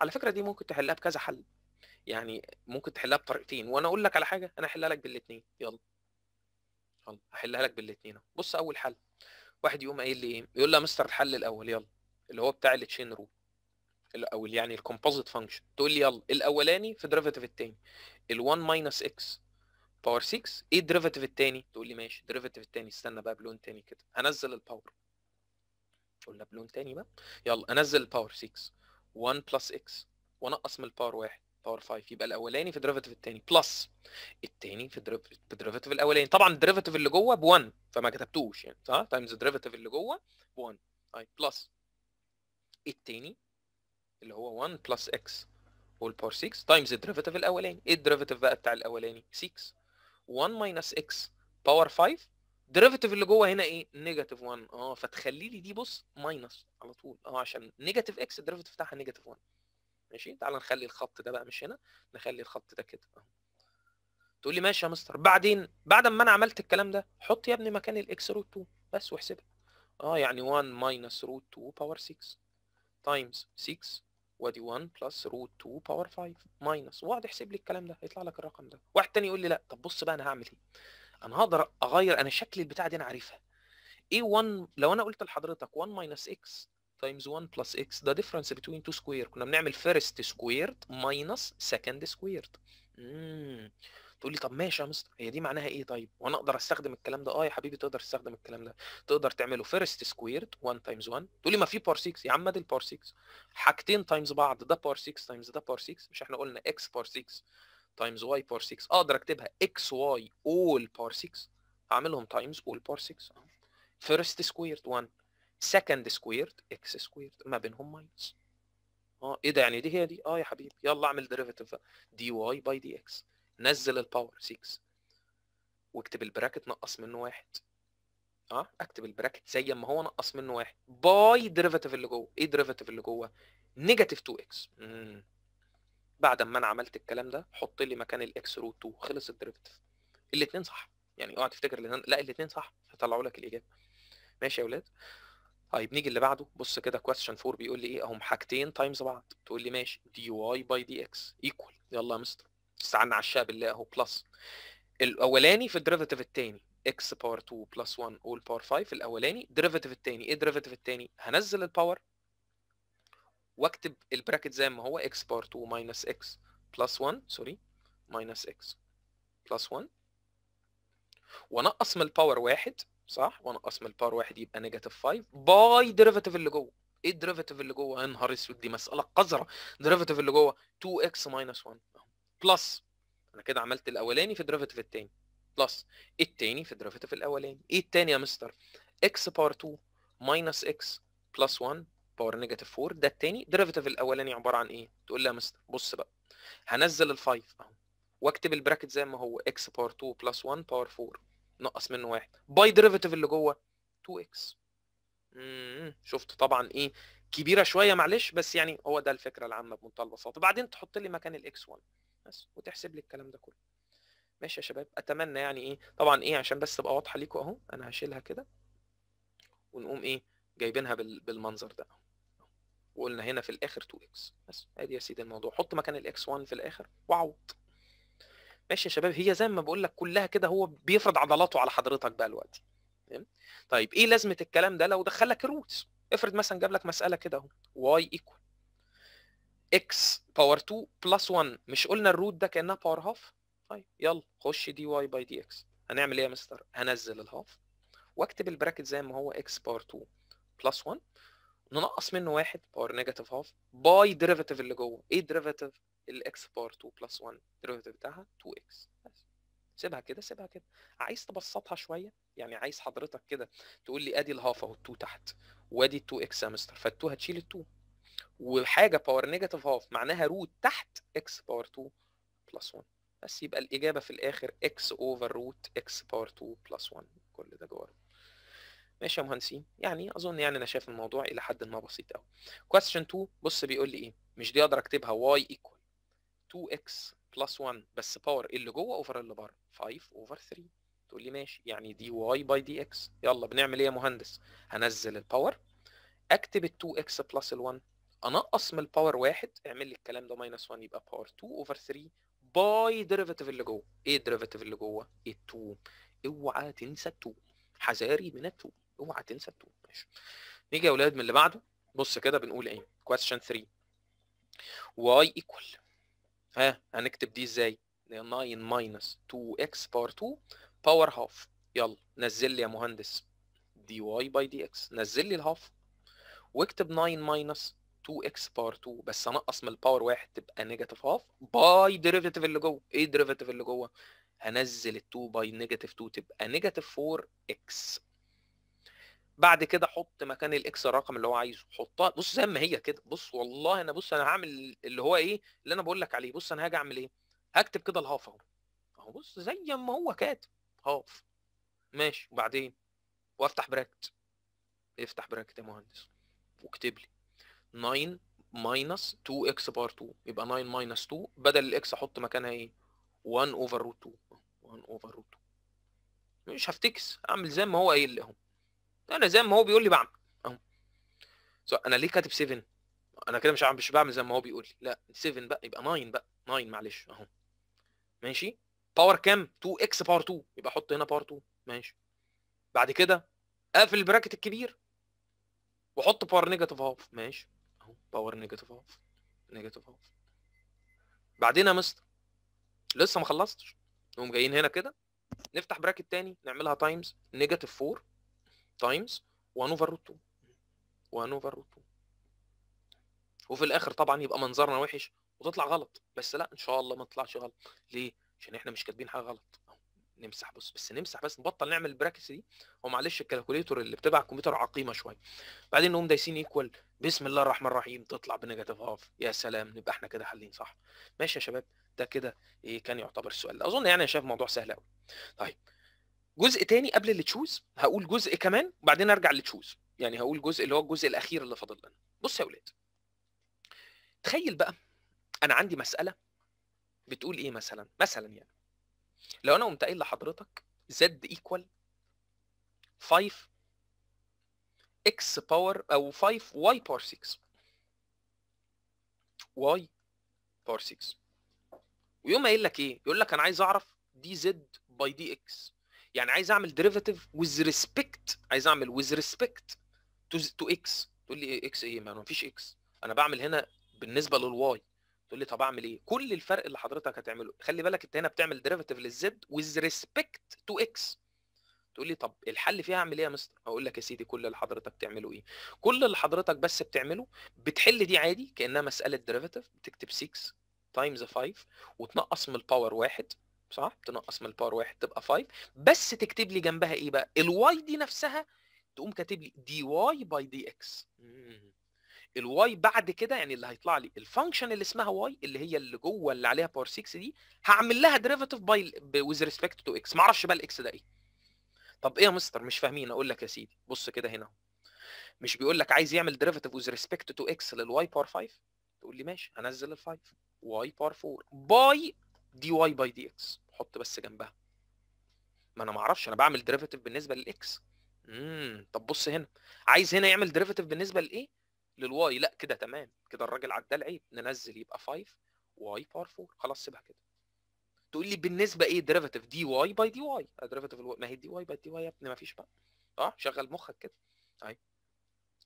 على فكره دي ممكن تحلها بكذا حل يعني ممكن تحلها بطريقتين وانا اقول لك على حاجه انا احلها لك بالاثنين يلا يلا احلها لك بالاثنين بص اول حل واحد يقوم قايل لي ايه يقول لي يا مستر الحل الاول يلا اللي هو بتاع التشين رول الاول يعني الكومبوزيت فانكشن تقول لي يلا الاولاني في ديريفيتيف الثاني ال1 ماينس اكس باور 6 ايه الديريفاتيف الثاني تقول لي ماشي الديريفاتيف الثاني استنى بقى بلون ثاني كده هنزل الباور قلنا بلون ثاني بقى يلا انزل الباور 6 1 بلس اكس وانقص من الباور 1 باور 5 يبقى الاولاني في ديريفاتيف الثاني بلس الثاني في ديريفاتيف الاولاني طبعا الديريفاتيف اللي جوه ب 1 فما كتبتوش يعني صح تايمز الديريفاتيف اللي جوه ب 1 طيب بلس الثاني اللي هو 1 بلس اكس والباور 6 تايمز الديريفاتيف الاولاني ايه الديريفاتيف بقى بتاع الاولاني 6 1 ماينس اكس باور 5 الديريفيتيف اللي جوه هنا ايه نيجاتيف 1 اه فتخلي لي دي بص ماينس على طول اه عشان نيجاتيف اكس الديريفيتيف بتاعها نيجاتيف 1 ماشي تعال نخلي الخط ده بقى مش هنا نخلي الخط ده كده اهو تقول لي ماشي يا مستر بعدين بعد ما انا عملت الكلام ده حط يا ابني مكان الاكس روت 2 بس واحسبها اه يعني 1 ماينس روت 2 باور 6 تايمز 6 وادي 1 بلس روت 2 باور 5 ماينس واقعد احسب لي الكلام ده هيطلع لك الرقم ده واحد تاني يقول لي لا طب بص بقى انا هعمل ايه انا هقدر اغير انا شكل البتاعه دي انا عارفها ايه 1 لو انا قلت لحضرتك 1 ماينس اكس تايمز 1 بلس اكس ده ديفرنس بتوين 2 سكوير كنا بنعمل فيرست سكويرد ماينس سكند سكويرد تقول لي طب ماشي يا مستر هي دي معناها ايه طيب وانا اقدر استخدم الكلام ده اه يا حبيبي تقدر تستخدم الكلام ده تقدر تعمله فيرست سكويرد 1 تايمز 1 تقول لي ما في بار 6 يا عم ادي البار 6 حاجتين تايمز بعض ده بار 6 تايمز ده بار 6 مش احنا قلنا اكس بار 6 تايمز واي بار 6 اقدر اكتبها اكس واي اول بار 6 اعملهم تايمز اول بار 6 فيرست سكويرد 1 سكند سكويرد اكس سكويرد ما بينهم ماينس اه ايه ده يعني دي هي دي اه يا حبيبي يلا اعمل ديريفيتيف دي واي باي دي اكس نزل الباور 6 واكتب البراكت نقص منه واحد اه اكتب البراكت زي ما هو نقص منه واحد باي ديريفاتيف اللي جوه ايه ديريفاتيف اللي جوه نيجاتيف 2 اكس بعد ما انا عملت الكلام ده حط لي مكان الاكس روت 2 خلص الديريفاتيف الاثنين صح يعني اوعى تفتكر لا الاثنين صح هيطلعوا لك الاجابه ماشي يا اولاد طيب نيجي اللي بعده بص كده كويستشن 4 بيقول لي ايه اهم حاجتين تايمز بعض تقول لي ماشي دي واي باي دي اكس ايكوال يلا يا مستر على الشاب اللي اهو بلس الاولاني في الدريفيتيف الثاني اكس باور 2 بلس 1 اول باور 5 الاولاني دريفيتيف الثاني ايه دريفيتيف الثاني هنزل الباور واكتب البراكت زي ما هو اكس باور 2 ماينس اكس بلس 1 سوري ماينس اكس بلس 1 وانقص من الباور واحد صح وانقص من الباور واحد يبقى نيجاتيف 5 باي دريفيتيف اللي جوه ايه الديريفيتيف اللي جوه يا نهار اسود دي مساله قذره ديريفاتيف اللي جوه 2 اكس ماينس 1 بلس انا كده عملت الاولاني في ديريفيتيف الثاني بلس الثاني في ديريفيتيف الاولاني ايه الثاني يا مستر اكس باور 2 ماينس اكس بلس 1 باور نيجاتيف 4 ده الثاني ديريفيتيف الاولاني عباره عن ايه تقول لي يا مستر بص بقى هنزل ال5 اهو واكتب البراكت زي ما هو اكس باور 2 بلس 1 باور 4 نقص منه واحد باي ديريفيتيف اللي جوه 2 اكس شفت طبعا ايه كبيره شويه معلش بس يعني هو ده الفكره العامه بمنتهى البساطه بعدين تحط لي مكان الاكس 1 بس وتحسب لي الكلام ده كله ماشي يا شباب اتمنى يعني ايه طبعا ايه عشان بس تبقى واضحه ليكم اهو انا هشيلها كده ونقوم ايه جايبينها بالمنظر ده وقلنا هنا في الاخر 2x بس ادي يا سيدي الموضوع حط مكان الاكس 1 في الاخر واعوض ماشي يا شباب هي زي ما بقول لك كلها كده هو بيفرض عضلاته على حضرتك بقى دلوقتي تمام طيب ايه لازمه الكلام ده لو دخل لك الروتس افرض مثلا جاب لك مساله كده اهو واي ايكوال x باور 2 بلس 1 مش قلنا الروت ده كانها باور هاف طيب يلا خش دي واي باي دي اكس هنعمل ايه يا مستر هنزل الهاف واكتب البراكت زي ما هو x باور 2 بلس 1 ننقص منه واحد باور نيجاتيف هاف باي ديريفيتيف اللي جوه ايه ديريفيتيف الاكس باور 2 بلس 1 ديريفيتيف بتاعها 2 x بس سيبها كده سيبها كده عايز تبسطها شويه يعني عايز حضرتك كده تقول لي ادي الهاف اهو 2 تحت وادي 2 x يا مستر فال2 هتشيل ال2 وحاجه باور نيجاتيف هاف معناها روت تحت اكس باور 2 بلس 1 بس يبقى الاجابه في الاخر اكس اوفر روت اكس باور 2 بلس 1 كل ده جوه ماشي يا مهندسين يعني اظن يعني انا شايف الموضوع الى حد ما بسيط قوي كويستشن 2 بص بيقول لي ايه مش دي اقدر اكتبها واي ايكوال 2 x بلس 1 بس باور اللي جوه اوفر اللي بره 5 اوفر 3 تقول لي ماشي يعني دي واي باي دي اكس يلا بنعمل ايه يا مهندس هنزل الباور اكتب ال 2 x بلس ال 1 انقص من الباور واحد اعمل لي الكلام ده ماينس 1 يبقى باور 2 اوفر 3 باي ديريفاتيف اللي جوه ايه الديريفاتيف اللي جوه؟ 2 اوعى تنسى 2 حذاري من 2 اوعى تنسى 2 ماشي نيجي يا اولاد من اللي بعده بص كده بنقول ايه؟ كويستشن 3 واي ايكوال ها هنكتب دي ازاي؟ 9 ماينس 2 اكس باور 2 باور هاف يلا نزل لي يا مهندس دي واي باي دي اكس نزل لي الهاف واكتب 9 ماينس 2 اكس باور 2 بس انقص من الباور 1 تبقى نيجاتيف هاف باي ديريفيتيف اللي جوه ايه الديريفيتيف اللي جوه هنزل ال2 باي نيجاتيف 2 تبقى نيجاتيف 4 اكس بعد كده حط مكان الاكس الرقم اللي هو عايزه حطها بص زي ما هي كده بص والله انا بص انا هعمل اللي هو ايه اللي انا بقول لك عليه بص انا هاجي اعمل ايه هكتب كده الهاف اهو اهو بص زي ما هو كاتب هاف ماشي وبعدين وافتح براكت افتح براكت يا مهندس واكتب لي 9 ماينس 2 اكس بار 2 يبقى 9 ماينس 2 بدل الاكس احط مكانها ايه 1 اوفر روت 2 1 اوفر روت 2 مش هفتكس اعمل زي ما هو قايل لي اهو انا زي ما هو بيقول لي بعمل اهو سو انا ليه كاتب 7 انا كده مش مش بعمل زي ما هو بيقول لي لا 7 بقى يبقى 9 بقى 9 معلش اهو ماشي باور كام 2 اكس باور 2 يبقى احط هنا باور 2 ماشي بعد كده اقفل البراكت الكبير واحط باور نيجاتيف هاف ماشي باور نيجاتيف اوف نيجاتيف اوف بعدين يا مستر لسه ما خلصتش نقوم جايين هنا كده نفتح براكت تاني نعملها تايمز نيجاتيف 4 تايمز 1 اوفر روت 2 1 اوفر روت 2 وفي الاخر طبعا يبقى منظرنا وحش وتطلع غلط بس لا ان شاء الله ما تطلعش غلط ليه عشان احنا مش كاتبين حاجه غلط نمسح بص بس نمسح بس نبطل نعمل البراكتس دي هو معلش الكالكوليتور اللي بتبع الكمبيوتر عقيمه شويه بعدين نقوم دايسين ايكوال بسم الله الرحمن الرحيم تطلع بنيجاتيف هاف يا سلام نبقى احنا كده حالين صح ماشي يا شباب ده كده ايه كان يعتبر السؤال ده اظن يعني انا شايف الموضوع سهل قوي طيب جزء تاني قبل اللي تشوز هقول جزء كمان وبعدين ارجع اللي تشوز يعني هقول جزء اللي هو الجزء الاخير اللي فاضل لنا بص يا ولاد تخيل بقى انا عندي مساله بتقول ايه مثلا مثلا يعني لو انا قمت قايل لحضرتك زد ايكوال 5 x باور او 5 y باور 6 y باور 6 ويوم قايل لك ايه يقول لك انا عايز اعرف دي زد باي دي اكس يعني عايز اعمل ديريفاتيف ويز ريسبكت عايز اعمل ويز ريسبكت تو تو اكس تقول لي اكس ايه ما فيش اكس انا بعمل هنا بالنسبه للواي تقول لي طب اعمل ايه كل الفرق اللي حضرتك هتعمله خلي بالك انت هنا بتعمل ديريفاتيف للزد ويز ريسبكت تو اكس تقول لي طب الحل فيها اعمل ايه يا مستر اقول لك يا سيدي كل اللي حضرتك بتعمله ايه كل اللي حضرتك بس بتعمله بتحل دي عادي كانها مساله ديريفاتيف بتكتب 6 تايمز 5 وتنقص من الباور واحد صح تنقص من الباور واحد تبقى 5 بس تكتب لي جنبها ايه بقى الواي دي نفسها تقوم كاتب لي دي واي باي دي اكس الواي بعد كده يعني اللي هيطلع لي الفانكشن اللي اسمها واي اللي هي اللي جوه اللي عليها باور 6 دي هعمل لها ديريفاتيف باي ويز ريسبكت تو اكس ما اعرفش بقى الاكس ده ايه طب ايه يا مستر مش فاهمين اقول لك يا سيدي بص كده هنا مش بيقول لك عايز يعمل ديريفيتيف وذ ريسبكت تو اكس للواي باور 5 تقول لي ماشي هنزل ال 5 واي باور 4 باي دي واي باي دي اكس حط بس جنبها ما انا ما اعرفش انا بعمل ديريفيتيف بالنسبه للاكس امم طب بص هنا عايز هنا يعمل ديريفيتيف بالنسبه لايه للواي لا كده تمام كده الراجل عدى العيب ننزل يبقى 5 واي باور 4 خلاص سيبها كده تقول لي بالنسبه ايه ديريفاتيف دي واي باي دي واي ديريفاتيف ما هي دي واي باي دي واي يا ابني ما فيش بقى اه شغل مخك كده اهي طيب.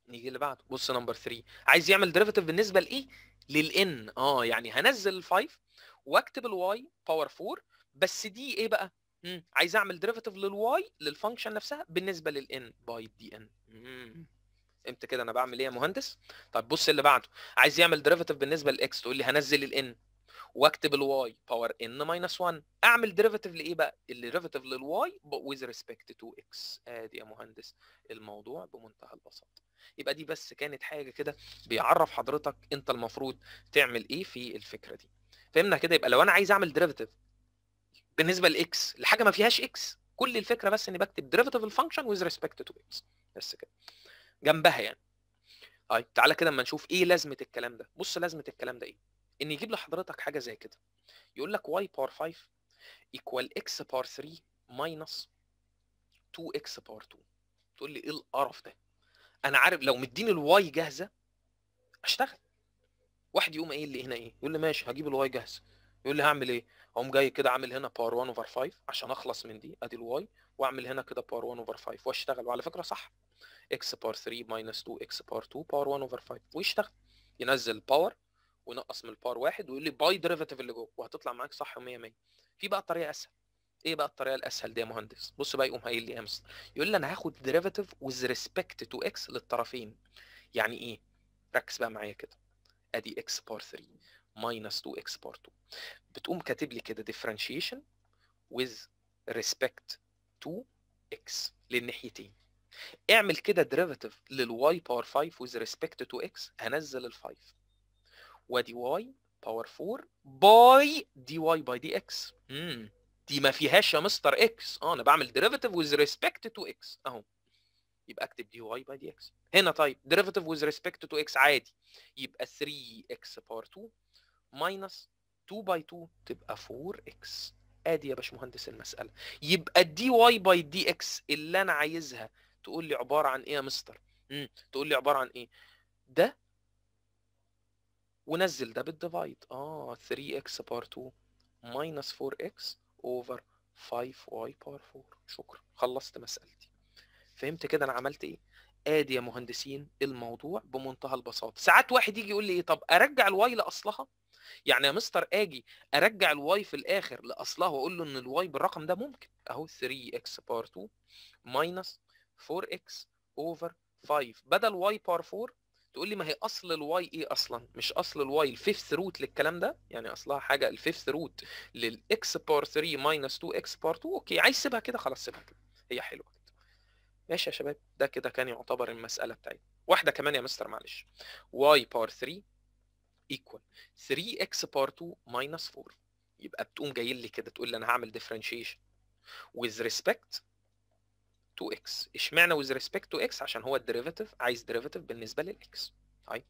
نيجي اللي بعده بص نمبر 3 عايز يعمل ديريفاتيف بالنسبه لايه للان اه يعني هنزل ال5 واكتب الواي باور 4 بس دي ايه بقى مم. عايز اعمل ديريفاتيف للواي للفانكشن نفسها بالنسبه للان باي دي ان امتى كده انا بعمل ايه يا مهندس طب بص اللي بعده عايز يعمل ديريفاتيف بالنسبه للاكس تقول لي هنزل الان واكتب الواي باور ان ماينس 1 اعمل ديريفاتيف لايه بقى الديريفاتيف للواي ويز ريسبكت تو اكس ادي يا مهندس الموضوع بمنتهى البساطه يبقى دي بس كانت حاجه كده بيعرف حضرتك انت المفروض تعمل ايه في الفكره دي فهمنا كده يبقى لو انا عايز اعمل ديريفاتيف بالنسبه لاكس لحاجه ما فيهاش اكس كل الفكره بس اني بكتب ديريفاتيف الفانكشن ويز ريسبكت تو اكس بس كده جنبها يعني طيب تعالى كده اما نشوف ايه لازمه الكلام ده بص لازمه الكلام ده ايه ان يجيب لحضرتك حاجه زي كده يقول لك y باور 5 ايكوال x باور 3 ماينس 2x باور 2 تقول لي ايه القرف ده انا عارف لو مديني الواي جاهزه اشتغل واحد يقوم ايه اللي هنا ايه يقول لي ماشي هجيب الواي جاهزه يقول لي هعمل ايه اقوم جاي كده عامل هنا باور 1 اوفر 5 عشان اخلص من دي ادي الواي واعمل هنا كده باور 1 اوفر 5 واشتغل وعلى فكره صح x باور 3 ماينس 2 x باور 2 باور 1 اوفر 5 ويشتغل ينزل باور ونقص من البار واحد ويقول لي باي ديريفاتيف اللي جوه وهتطلع معاك صح 100 100 في بقى طريقه اسهل ايه بقى الطريقه الاسهل دي يا مهندس بص بقى يقوم قايل لي امس يقول لي انا هاخد ديريفاتيف ويز ريسبكت تو اكس للطرفين يعني ايه ركز بقى معايا كده ادي اكس بار 3 ماينس 2 اكس بار 2 بتقوم كاتب لي كده ديفرنشيشن وذ ريسبكت تو اكس للناحيتين اعمل كده ديريفاتيف للواي بار 5 وذ ريسبكت تو اكس هنزل ال 5 ودي واي باور 4 باي دي واي باي دي اكس دي ما فيهاش يا مستر اكس اه انا بعمل ديريفيتيف ويز ريسبكت تو اكس اهو يبقى اكتب دي واي باي دي اكس هنا طيب ديريفيتيف ويز ريسبكت تو اكس عادي يبقى 3 اكس باور 2 ماينس 2 باي 2 تبقى 4 اكس ادي يا باشمهندس المساله يبقى الدي واي باي دي اكس اللي انا عايزها تقول لي عباره عن ايه يا مستر امم تقول لي عباره عن ايه ده ونزل ده بالديفايد اه 3x بار 2 ماينس 4x اوفر 5y بار 4 شكرا خلصت مسألتي فهمت كده انا عملت ايه ادي يا مهندسين الموضوع بمنتهى البساطه ساعات واحد يجي يقول لي ايه طب ارجع الواي لاصلها يعني يا مستر اجي ارجع الواي في الاخر لاصلها واقول له ان الواي بالرقم ده ممكن اهو 3x بار 2 ماينس 4x اوفر 5 بدل y بار 4 تقول لي ما هي اصل الواي ايه اصلا مش اصل الواي الفيفث روت للكلام ده يعني اصلها حاجه الفيفث روت للاكس بار 3 ماينس 2 اكس بار 2 اوكي عايز سيبها كده خلاص سيبها كده هي حلوه كده ماشي يا شباب ده كده كان يعتبر المساله بتاعتنا واحده كمان يا مستر معلش واي بار 3 ايكوال 3 اكس بار 2 ماينس 4 يبقى بتقوم جاي لي كده تقول لي انا هعمل ديفرنشيشن with respect تو اكس اشمعنى ويز ريسبكت تو اكس عشان هو الديريفاتيف عايز ديريفاتيف بالنسبه للاكس طيب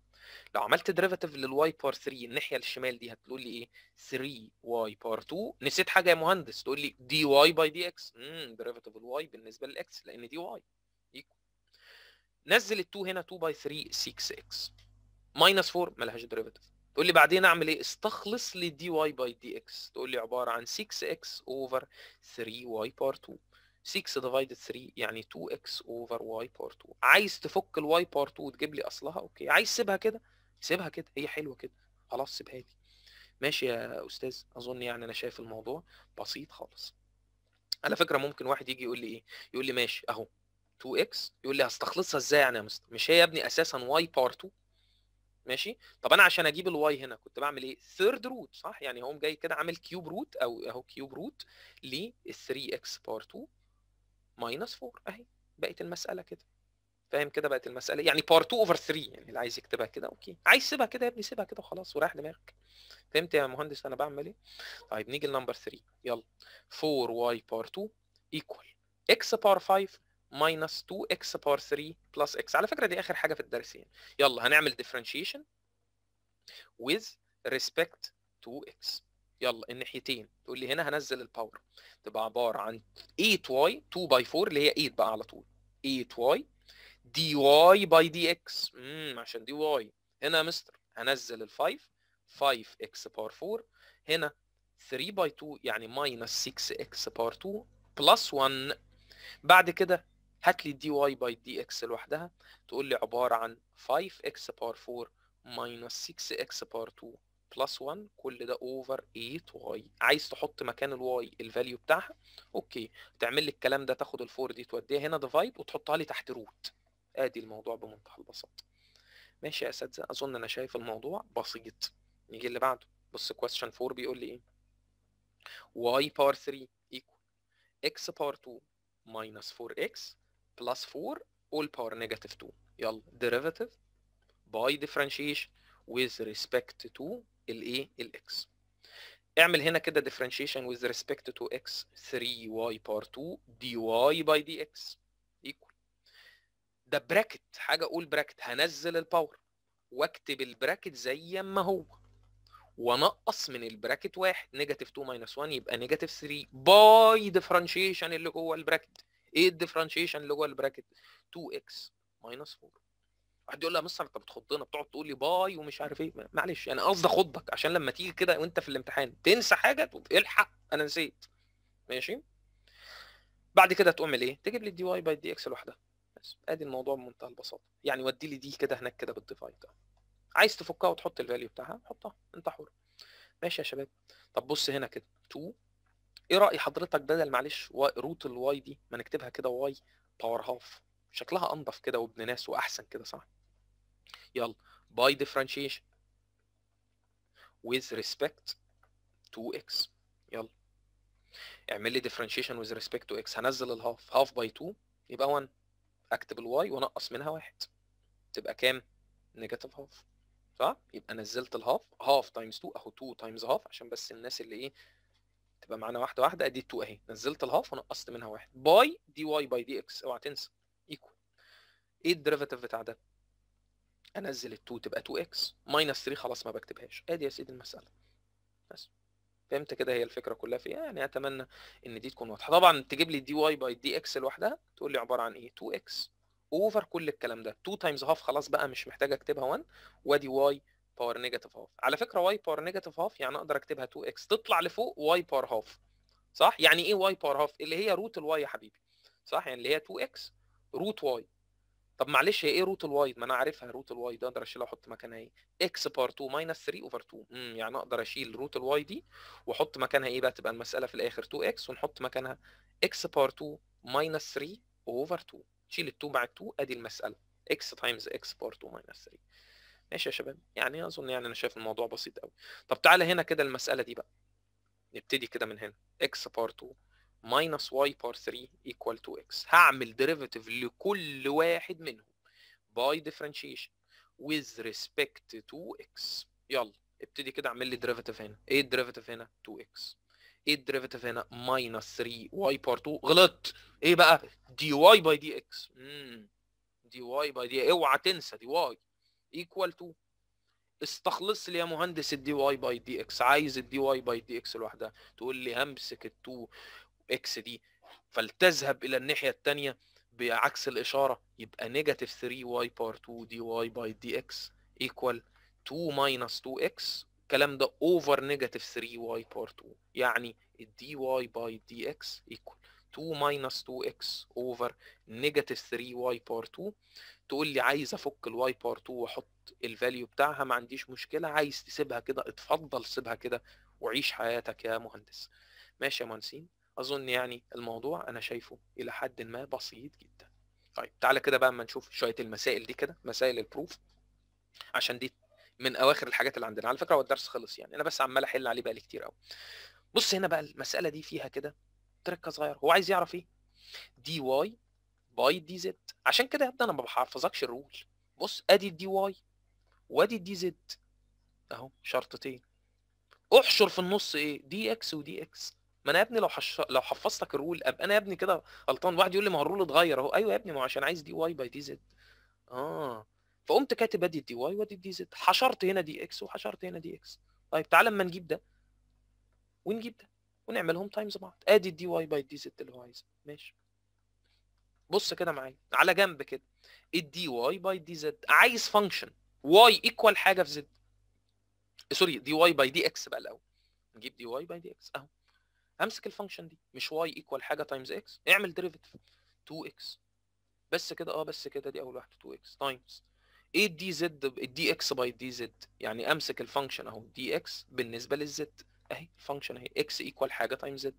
لو عملت ديريفاتيف للواي بار 3 الناحيه الشمال دي هتقول لي ايه 3 واي بار 2 نسيت حاجه يا مهندس تقول لي دي واي باي دي اكس امم ديريفاتيف الواي بالنسبه للاكس لان دي واي نزل ال2 هنا 2 باي 3 6 اكس ماينس 4 ملهاش ديريفاتيف تقول لي بعدين اعمل ايه استخلص لي دي واي باي دي اكس تقول لي عباره عن 6 اكس اوفر 3 واي بار 2 6 ديفايدد 3 يعني 2x اوفر y بار 2 عايز تفك y بار 2 وتجيب لي اصلها اوكي عايز سيبها كده سيبها كده هي حلوه كده خلاص سيبها لي ماشي يا استاذ اظن يعني انا شايف الموضوع بسيط خالص على فكره ممكن واحد يجي يقول لي ايه يقول لي ماشي اهو 2x يقول لي هستخلصها ازاي يعني يا مستر مش هي يا ابني اساسا y بار 2 ماشي طب انا عشان اجيب الواي هنا كنت بعمل ايه ثيرد روت صح يعني هقوم جاي كده عامل كيوب روت او اهو كيوب روت ل 3 x بار 2 ماينس 4 اهي بقت المساله كده فاهم كده بقت المساله يعني بار 2 اوفر 3 يعني اللي عايز يكتبها كده اوكي عايز سيبها كده يا ابني سيبها كده وخلاص ورايح دماغك فهمت يا مهندس انا بعمل ايه طيب نيجي لنمبر 3 يلا 4 واي بار 2 ايكوال اكس بار 5 ماينس 2 اكس بار 3 بلس اكس على فكره دي اخر حاجه في الدرس يعني يلا هنعمل ديفرنشيشن with respect to x يلا الناحيتين تقول لي هنا هنزل الباور تبقى عباره عن 8y 2 باي 4 اللي هي 8 بقى على طول 8y دي واي باي دي اكس امم عشان دي واي هنا يا مستر هنزل ال 5 5 اكس باور 4 هنا 3 باي 2 يعني ماينس 6 اكس باور 2 بلس 1 بعد كده هات لي الدي واي باي دي اكس لوحدها تقول لي عباره عن 5 اكس باور 4 ماينس 6 اكس باور 2 بلس 1 كل ده اوفر 8 واي عايز تحط مكان الواي الفاليو بتاعها اوكي تعمل لي الكلام ده تاخد الفور دي توديها هنا ديفايد وتحطها لي تحت روت ادي الموضوع بمنتهى البساطه ماشي يا اساتذه اظن انا شايف الموضوع بسيط نيجي اللي بعده بص كويستشن 4 بيقول لي ايه y باور 3 ايكوال x باور 2 ماينس 4x بلس 4 all power negative 2 يلا derivative by differentiation with respect to الايه الاكس اعمل هنا كده differentiation with respect to x 3y power 2 dy by dx equal ده براكت حاجه اقول براكت هنزل الباور واكتب البراكت زي ما هو ونقص من البراكت واحد نيجاتيف 2 ماينس 1 يبقى نيجاتيف 3 باي ديفرنشيشن اللي جوه البراكت ايه الديفرنشيشن اللي جوه البراكت 2x ماينس 4 واحد يقول لها مستر انت بتخضنا بتقعد تقول لي باي ومش عارف ايه معلش انا يعني قصدي اخضك عشان لما تيجي كده وانت في الامتحان تنسى حاجه تقول الحق انا نسيت ماشي بعد كده تقوم ايه تجيب لي الدي واي باي دي اكس لوحدها بس ادي الموضوع بمنتهى البساطه يعني ودي لي دي كده هناك كده بالديفايت عايز تفكها وتحط الفاليو بتاعها حطها انت حر ماشي يا شباب طب بص هنا كده 2 ايه راي حضرتك بدل معلش روت الواي دي ما نكتبها كده واي باور هاف شكلها انضف كده وابن ناس واحسن كده صح يلا by differentiation with respect to x يلا اعمل لي differentiation with respect to x هنزل الهاف half by 2 يبقى 1 اكتب الواي وانقص منها واحد تبقى كام نيجاتيف half صح يبقى نزلت الهاف half times 2 اهو 2 times half عشان بس الناس اللي ايه تبقى معانا واحده واحده ادي 2 اهي نزلت الهاف ونقصت منها واحد باي dy by dx اوعى تنسى equal ايه الديريفاتيف بتاع ده انزل ال2 تبقى 2 2x ماينس 3 خلاص ما بكتبهاش ادي يا سيدي المساله بس فهمت كده هي الفكره كلها في يعني اتمنى ان دي تكون واضحه طبعا تجيب لي دي واي باي دي اكس لوحدها تقول لي عباره عن ايه 2 x اوفر كل الكلام ده 2 تايمز هاف خلاص بقى مش محتاج اكتبها 1 وادي واي باور نيجاتيف هاف على فكره واي باور نيجاتيف هاف يعني اقدر اكتبها 2 x تطلع لفوق واي باور هاف صح يعني ايه واي باور هاف اللي هي روت الواي يا حبيبي صح يعني اللي هي 2 x روت واي طب معلش هي ايه روت الواي ما انا عارفها روت الواي ده اقدر اشيلها واحط مكانها ايه اكس بار 2 ماينس 3 اوفر 2 امم يعني اقدر اشيل روت الواي دي واحط مكانها ايه بقى تبقى المساله في الاخر 2 اكس ونحط مكانها اكس بار 2 ماينس 3 اوفر 2 شيل ال 2 مع ال 2 ادي المساله اكس تايمز اكس بار 2 ماينس 3 ماشي يا شباب يعني اظن يعني انا شايف الموضوع بسيط قوي طب تعالى هنا كده المساله دي بقى نبتدي كده من هنا اكس بار 2 minus y بار 3 equal to x هعمل derivative لكل واحد منهم by differentiation with respect to x يلا ابتدي كده اعمل لي derivative هنا ايه derivative هنا 2x ايه derivative هنا minus 3y بار 2 غلط ايه بقى dy by dx مم. dy by dx اوعى تنسى dy equal to استخلص لي يا مهندس الدي واي باي دي اكس عايز الدي واي باي دي اكس لوحدها تقول لي همسك ال2 اكس دي فلتذهب الى الناحيه الثانيه بعكس الاشاره يبقى نيجاتيف 3 واي باور 2 دي واي باي دي اكس ايكوال 2 ماينس 2 اكس الكلام ده اوفر نيجاتيف 3 واي باور 2 يعني الدي واي باي دي اكس ايكوال 2 ماينس 2 اكس اوفر نيجاتيف 3 واي باور 2 تقول لي عايز افك الواي باور 2 واحط الفاليو بتاعها ما عنديش مشكله عايز تسيبها كده اتفضل سيبها كده وعيش حياتك يا مهندس ماشي يا مهندسين اظن يعني الموضوع انا شايفه الى حد ما بسيط جدا طيب تعالى كده بقى اما نشوف شويه المسائل دي كده مسائل البروف عشان دي من اواخر الحاجات اللي عندنا على فكره هو الدرس خلص يعني انا بس عمال احل عليه بقالي كتير قوي بص هنا بقى المساله دي فيها كده تركه صغير هو عايز يعرف ايه دي واي باي دي زد عشان كده يا ابني انا ما بحفظكش الرول بص ادي الدي واي وادي الدي زد اهو شرطتين احشر في النص ايه دي اكس ودي اكس ما انا يا ابني لو حش... لو حفظت لك الرول ابقى انا يا ابني كده غلطان واحد يقول لي ما هو الرول اتغير اهو ايوه يا ابني ما هو عشان عايز دي واي باي دي زد اه فقمت كاتب ادي الدي واي وادي الدي زد حشرت هنا دي اكس وحشرت هنا دي اكس طيب تعالى اما نجيب ده ونجيب ده ونعملهم تايمز بعض ادي الدي واي باي دي زد اللي هو عايزه ماشي بص كده معايا على جنب كده الدي واي باي دي زد عايز فانكشن واي ايكوال حاجه في زد سوري دي واي باي دي اكس بقى الاول نجيب دي واي باي دي اكس اهو امسك الفانكشن دي مش واي ايكوال حاجه تايمز اكس اعمل ديريفيتيف 2 اكس بس كده اه بس كده دي اول واحده 2 اكس تايمز ايه الدي زد الدي اكس باي دي زد يعني امسك الفانكشن اهو دي اكس بالنسبه للزد اهي الفانكشن اهي اكس ايكوال حاجه تايمز زد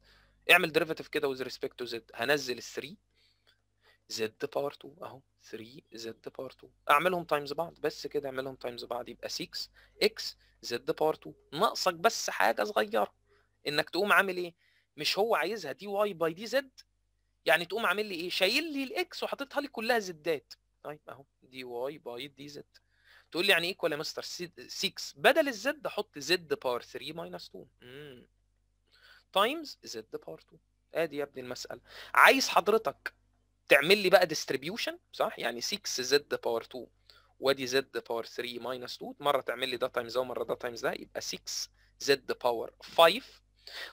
اعمل ديريفيتيف كده وذ ريسبكت تو زد هنزل ال 3 زد باور 2 اهو 3 زد باور 2 اعملهم تايمز بعض بس كده اعملهم تايمز بعض يبقى 6 اكس زد باور 2 ناقصك بس حاجه صغيره انك تقوم عامل ايه مش هو عايزها دي واي باي دي زد يعني تقوم عامل لي ايه شايل لي الاكس وحاططها لي كلها زدات طيب اهو دي واي باي دي زد تقول لي يعني كوال إيه يا مستر 6 بدل الزد احط زد باور 3 ماينس 2 امم تايمز زد باور 2 ادي يا ابني المساله عايز حضرتك تعمل لي بقى ديستريبيوشن صح يعني 6 زد باور 2 وادي زد باور 3 ماينس 2 مره تعمل لي ده تايمز ده ومره ده تايمز ده يبقى 6 زد باور 5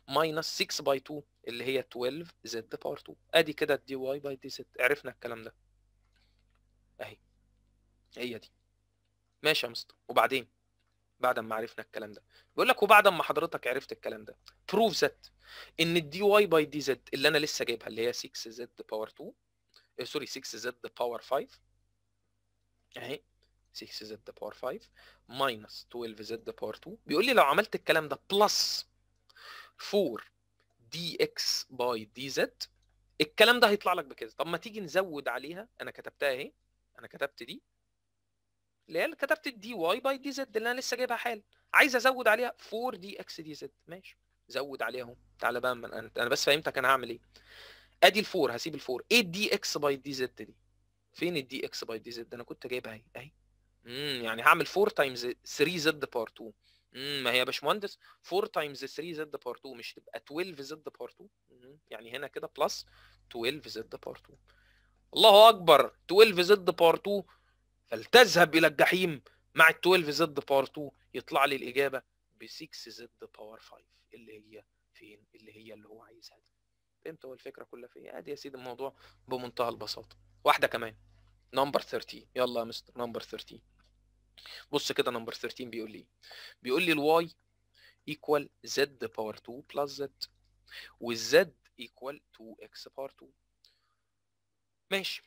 ماينس 6 باي 2 اللي هي 12 زد باور 2 ادي كده الدي واي باي دي زد عرفنا الكلام ده اهي هي دي ماشي يا مستر وبعدين بعد ما عرفنا الكلام ده بيقول لك وبعد ما حضرتك عرفت الكلام ده بروف زد ان الدي واي باي دي زد اللي انا لسه جايبها اللي هي 6 زد باور 2 سوري 6 زد باور 5 اهي 6 زد باور 5 ماينس 12 زد باور 2 بيقول لي لو عملت الكلام ده بلس 4 دي اكس باي دي زد الكلام ده هيطلع لك بكذا طب ما تيجي نزود عليها انا كتبتها اهي انا كتبت دي اللي هي كتبت الدي واي باي دي زد اللي انا لسه جايبها حالا عايز ازود عليها 4 دي اكس دي زد ماشي زود عليها اهو تعالى بقى من أنا. انا بس فهمتك انا هعمل ايه ادي الفور هسيب الفور ايه الدي اكس باي دي زد دي فين الدي اكس باي دي زد انا كنت جايبها اهي اهي امم يعني هعمل 4 تايمز 3 زد بار 2 امم ما هي يا باشمهندس 4 تايمز 3 زد بار 2 مش تبقى 12 زد بار إمم، 2 يعني هنا كده بلس 12 زد بار 2 الله اكبر 12 زد بار 2 فلتذهب الى الجحيم مع ال 12 زد بار 2 يطلع لي الاجابه ب 6 زد باور 5 اللي هي فين اللي هي اللي هو عايزها دي فهمت هو الفكره كلها في ايه ادي يا سيدي الموضوع بمنتهى البساطه واحده كمان نمبر 13 يلا يا مستر نمبر 13 بص كده نمبر 13 بيقول لي بيقول لي الواي ايكوال زد باور 2 بلس زد والزد ايكوال 2 اكس باور 2 ماشي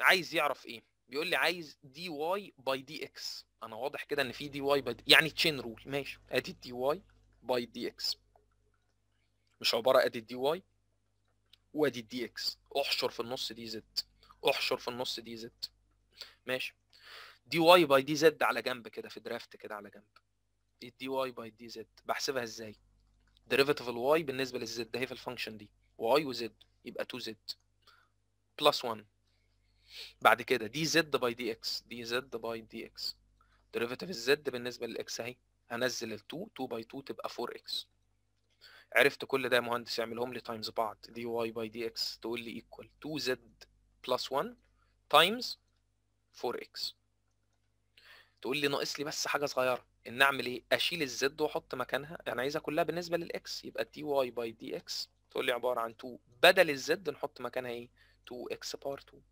عايز يعرف ايه بيقول لي عايز دي واي باي دي اكس انا واضح كده ان في دي واي باي دي يعني تشين رول ماشي ادي الدي واي باي دي اكس مش عباره ادي الدي واي وادي الدي اكس احشر في النص دي زد احشر في النص دي زد ماشي دي واي باي دي زد على جنب كده في درافت كده على جنب الدي واي باي دي زد بحسبها ازاي ديريفيتيف الواي بالنسبه للزد اهي في الفانكشن دي واي وزد يبقى 2 زد بلس 1 بعد كده دي زد باي دي اكس دي زد باي دي اكس ديريفيتيف الزد بالنسبه للاكس اهي هنزل ال 2 2 باي 2 تبقى 4 اكس عرفت كل ده يا مهندس اعملهم لي تايمز بعض دي واي باي دي اكس تقول لي ايكوال 2 زد بلس 1 تايمز 4 اكس تقول لي ناقص لي بس حاجه صغيره ان اعمل ايه اشيل الزد واحط مكانها انا يعني عايزها كلها بالنسبه للاكس يبقى دي واي باي دي اكس تقول لي عباره عن 2 بدل الزد نحط مكانها ايه 2 اكس باور 2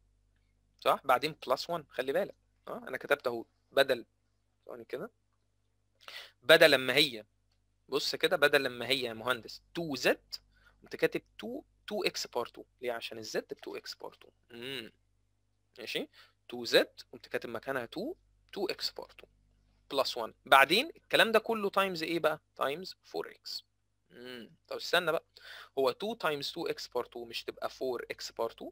صح بعدين بلس 1 خلي بالك اه انا كتبت اهو بدل ثواني كده بدل لما هي بص كده بدل لما هي يا مهندس 2 زد كنت كاتب 2 2 اكس باور 2 ليه عشان الزد ب 2 اكس باور 2 امم ماشي 2 زد كنت كاتب مكانها 2 2 اكس بار 2 بلس 1 بعدين الكلام ده كله تايمز ايه بقى؟ تايمز 4 اكس امم طب استنى بقى هو 2 تايمز 2 اكس بار 2 مش تبقى 4 اكس بار 2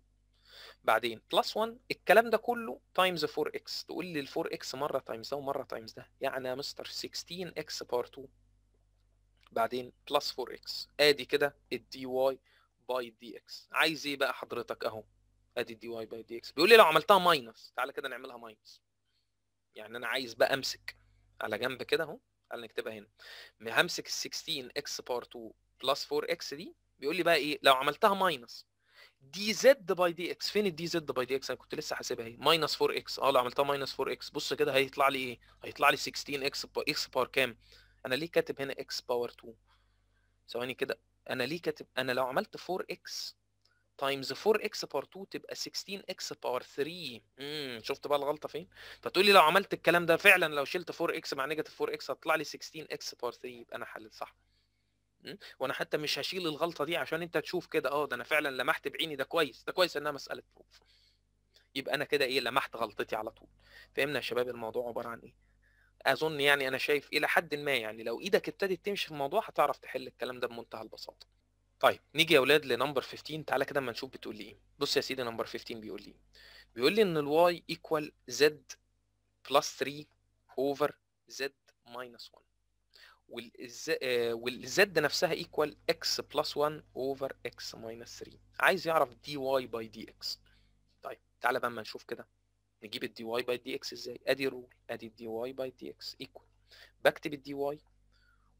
بعدين بلس 1 الكلام ده كله تايمز 4 اكس تقول لي ال 4 اكس مره تايمز ده ومره تايمز ده يعني يا مستر 16 اكس بار 2 بعدين بلس 4 اكس ادي كده الدي واي باي دي اكس عايز ايه بقى حضرتك اهو ادي الدي واي باي دي اكس بيقول لي لو عملتها ماينس تعالى كده نعملها ماينس يعني انا عايز بقى امسك على جنب كده اهو قال نكتبها هنا همسك ال 16 اكس بار 2 بلس 4 اكس دي بيقول لي بقى ايه لو عملتها ماينس دي زد باي دي اكس فين الدي زد باي دي اكس انا كنت لسه حاسبها اهي ماينس 4 اكس اه لو عملتها ماينس 4 اكس بص كده هيطلع لي ايه هيطلع لي 16 اكس اكس باور كام انا ليه كاتب هنا اكس باور 2 ثواني كده انا ليه كاتب انا لو عملت 4 اكس تايمز 4 اكس باور 2 تبقى 16 اكس باور 3 امم شفت بقى الغلطه فين فتقول لي لو عملت الكلام ده فعلا لو شلت 4 اكس مع نيجاتيف 4 اكس هتطلع لي 16 اكس باور 3 يبقى انا حللت صح وانا حتى مش هشيل الغلطه دي عشان انت تشوف كده اه ده انا فعلا لمحت بعيني ده كويس ده كويس انها مساله بروف يبقى انا كده ايه لمحت غلطتي على طول فهمنا يا شباب الموضوع عباره عن ايه اظن يعني انا شايف الى حد ما يعني لو ايدك ابتدت تمشي في الموضوع هتعرف تحل الكلام ده بمنتهى البساطه طيب نيجي يا اولاد لنمبر 15 تعالى كده اما نشوف بتقول لي ايه بص يا سيدي نمبر 15 بيقول لي بيقول لي ان الواي ايكوال زد بلس 3 اوفر زد ماينس 1 والزد نفسها ايكوال اكس بلس 1 اوفر اكس ماينس 3 عايز يعرف دي واي باي دي اكس طيب تعالى بقى اما نشوف كده نجيب الدي واي باي دي اكس ازاي ادي رول ادي الدي واي باي دي اكس ايكوال بكتب الدي واي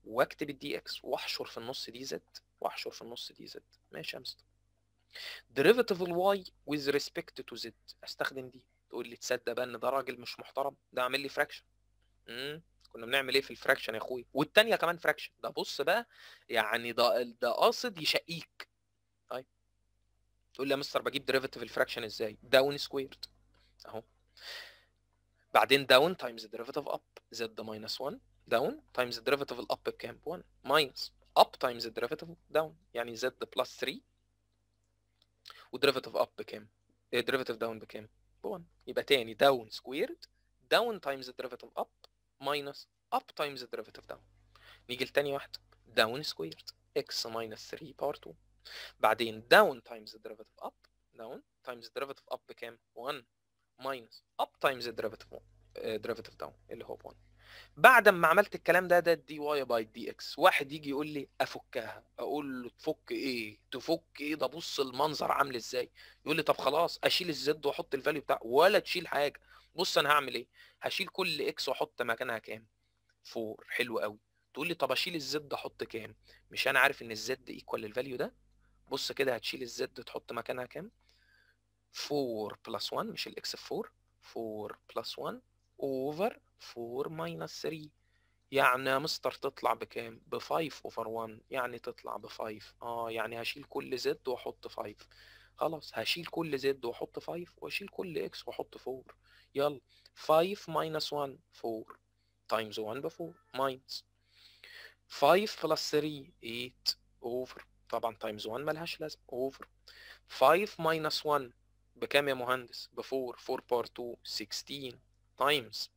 واكتب الدي اكس واحشر في النص دي زد واحشر في النص دي زد ماشي يا مستر derivative الواي ويز ريسبكت تو زد استخدم دي تقول لي تصدق بقى ان ده راجل مش محترم ده عامل لي فراكشن امم كنا بنعمل ايه في الفراكشن يا اخويا والثانيه كمان فراكشن ده بص بقى يعني ده ده قاصد يشقيك طيب تقول لي يا مستر بجيب ديريفيتيف الفراكشن ازاي داون سكويرد اهو بعدين داون تايمز ديريفيتيف اب زد ماينس 1 داون تايمز الديريفاتيف الاب بكام؟ 1 ماينس اب تايمز الديريفاتيف داون يعني زد بلس 3 والديريفاتيف اب بكام؟ الديريفاتيف داون بكام؟ ب 1 يبقى تاني داون سكويرد داون تايمز الديريفاتيف اب ماينس اب تايمز الديريفاتيف داون نيجي لتاني واحده داون سكويرد اكس ماينس 3 باور 2 بعدين داون تايمز الديريفاتيف اب داون تايمز الديريفاتيف اب بكام؟ 1 ماينس اب تايمز الديريفاتيف ديريفاتيف داون اللي هو 1 بعد ما عملت الكلام ده ده الدي واي باي دي اكس واحد يجي يقول لي افكها اقول له تفك ايه تفك ايه ده بص المنظر عامل ازاي يقول لي طب خلاص اشيل الزد واحط الفاليو بتاع ولا تشيل حاجه بص انا هعمل ايه هشيل كل اكس واحط مكانها كام فور حلو قوي تقول لي طب اشيل الزد احط كام مش انا عارف ان الزد ايكوال للفاليو ده بص كده هتشيل الزد تحط مكانها كام 4 بلس 1 مش الاكس 4 4 بلس 1 اوفر 4 ماينس 3 يعني يا مستر تطلع بكام ب 5 اوفر 1 يعني تطلع ب 5 اه يعني هشيل كل زد واحط 5 خلاص هشيل كل زد واحط 5 واشيل كل اكس واحط 4 يلا 5 ماينس 1 4 تايمز 1 ب 4 ماينس 5 بلس 3 8 اوفر طبعا تايمز 1 مالهاش لازمه اوفر 5 ماينس 1 بكام يا مهندس ب 4 4 بار 2 16 تايمز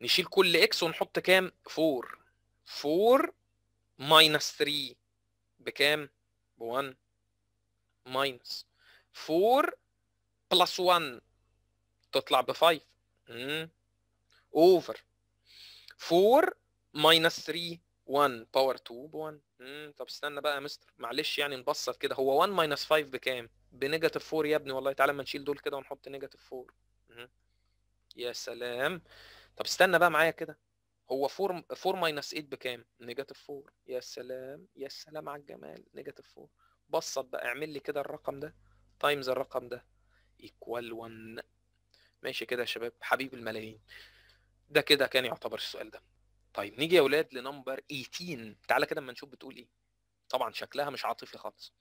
نشيل كل اكس ونحط كام 4 4 ماينس 3 بكام ب 1 ماينس 4 بلس 1 تطلع ب 5 اوفر 4 ماينس 3 1 باور 2 ب 1 طب استنى بقى يا مستر معلش يعني نبسط كده هو 1 ماينس 5 بكام؟ بنيجاتيف 4 يا ابني والله تعالى ما نشيل دول كده ونحط نيجاتيف 4 يا سلام طب استنى بقى معايا كده هو 4 4 ماينس 8 بكام؟ نيجاتيف 4 يا سلام يا سلام على الجمال نيجاتيف 4 بسط بقى اعمل لي كده الرقم ده تايمز الرقم ده ايكوال 1 ماشي كده يا شباب حبيب الملايين ده كده كان يعتبر السؤال ده طيب نيجي يا اولاد لنمبر 18 تعالى كده اما نشوف بتقول ايه طبعا شكلها مش عاطفي خالص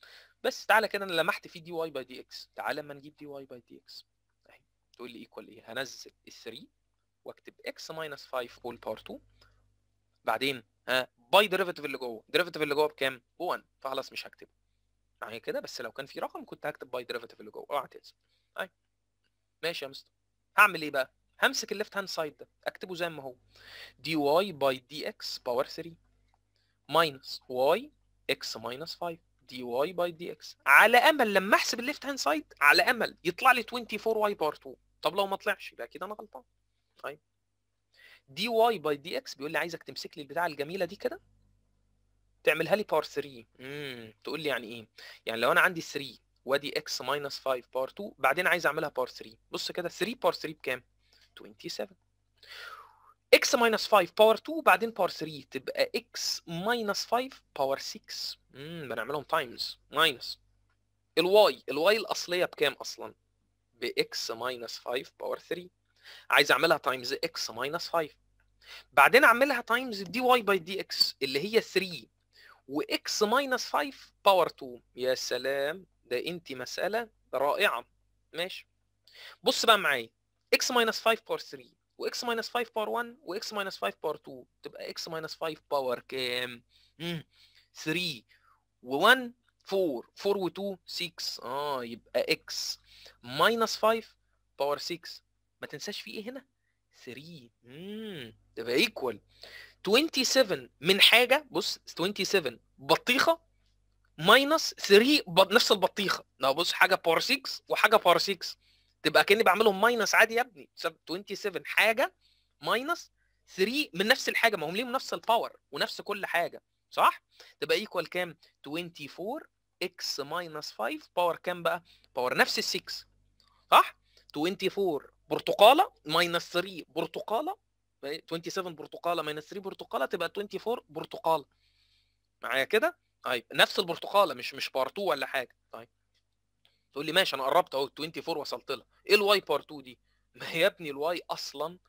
بس تعالى كده انا لمحت في دي واي باي دي اكس تعالى اما نجيب دي واي باي دي اكس اهي تقول لي ايكوال ايه هنزل ال 3 واكتب x ماينس 5 all باور 2 بعدين ها باي ديريفيتيف اللي جوه ديريفيتيف اللي جوه بكام؟ ب1 فخلاص مش هكتبه معايا كده بس لو كان في رقم كنت هكتب باي ديريفيتيف اللي جوه اوعى تنسى ايوه ماشي يا مستر هعمل ايه بقى؟ همسك الليفت هاند سايد ده اكتبه زي ما هو دي واي باي دي اكس باور 3 ماينس واي اكس ماينس 5 دي واي باي دي اكس على امل لما احسب الليفت هاند سايد على امل يطلع لي 24 واي باور 2 طب لو ما طلعش يبقى اكيد انا غلطان طيب دي واي باي دي اكس بيقول لي عايزك تمسك لي البتاعه الجميله دي كده تعملها لي باور 3 امم تقول لي يعني ايه يعني لو انا عندي 3 وادي اكس ماينس 5 باور 2 بعدين عايز اعملها باور 3 بص كده 3 باور 3 بكام 27 اكس ماينس 5 باور 2 بعدين باور 3 تبقى اكس ماينس 5 باور 6 امم بنعملهم تايمز ماينس الواي الواي الاصليه بكام اصلا باكس ماينس 5 باور 3 عايز اعملها تايمز اكس ماينس 5 بعدين اعملها تايمز دي واي باي دي اكس اللي هي 3 واكس ماينس 5 باور 2 يا سلام ده انت مساله رائعه ماشي بص بقى معايا اكس ماينس 5 باور 3 واكس ماينس 5 باور 1 واكس ماينس 5 باور 2 تبقى اكس ماينس 5 باور كام؟ 3 و1 4 4 و2 6 اه يبقى اكس ماينس 5 باور 6 ما تنساش في ايه هنا 3 امم تبقى ايكوال 27 من حاجه بص 27 بطيخه ماينس 3 نفس البطيخه لو بص حاجه باور 6 وحاجه باور 6 تبقى كاني بعملهم ماينس عادي يا ابني 27 حاجه ماينس 3 من نفس الحاجه ما هم ليهم نفس الباور ونفس كل حاجه صح تبقى ايكوال كام 24 اكس ماينس 5 باور كام بقى باور نفس ال 6 صح 24 برتقاله ماينس 3 برتقاله 27 برتقاله ماينس 3 برتقاله تبقى 24 برتقاله معايا كده طيب نفس البرتقاله مش مش بار 2 ولا حاجه طيب تقول لي ماشي انا قربت اهو 24 وصلت لها ايه الواي بار 2 دي ما هي يا ابني الواي اصلا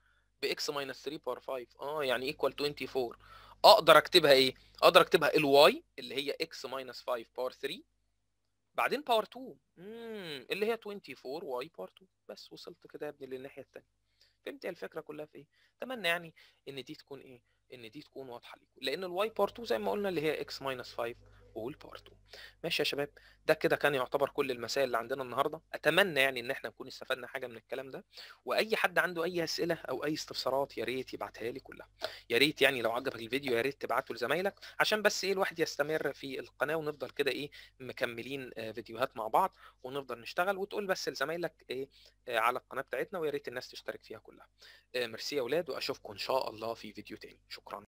باكس ماينس 3 بار 5 اه يعني ايكوال 24 اقدر اكتبها ايه اقدر اكتبها الواي اللي هي اكس ماينس 5 بار 3 بعدين باور 2 امم اللي هي 24 واي باور 2 بس وصلت كده يا ابني للناحيه الثانيه فهمت الفكره كلها في ايه اتمنى يعني ان دي تكون ايه ان دي تكون واضحه ليكم لان الواي باور 2 زي ما قلنا اللي هي اكس ماينس 5 بارتو ماشي يا شباب ده كده كان يعتبر كل المسائل اللي عندنا النهارده اتمنى يعني ان احنا نكون استفدنا حاجه من الكلام ده واي حد عنده اي اسئله او اي استفسارات يا ريت يبعتها لي كلها يا ريت يعني لو عجبك الفيديو يا ريت تبعته لزمايلك عشان بس ايه الواحد يستمر في القناه ونفضل كده ايه مكملين آه، فيديوهات مع بعض ونفضل نشتغل وتقول بس لزمايلك ايه آه، على القناه بتاعتنا ويا ريت الناس تشترك فيها كلها آه، ميرسي يا اولاد واشوفكم ان شاء الله في فيديو تاني شكرا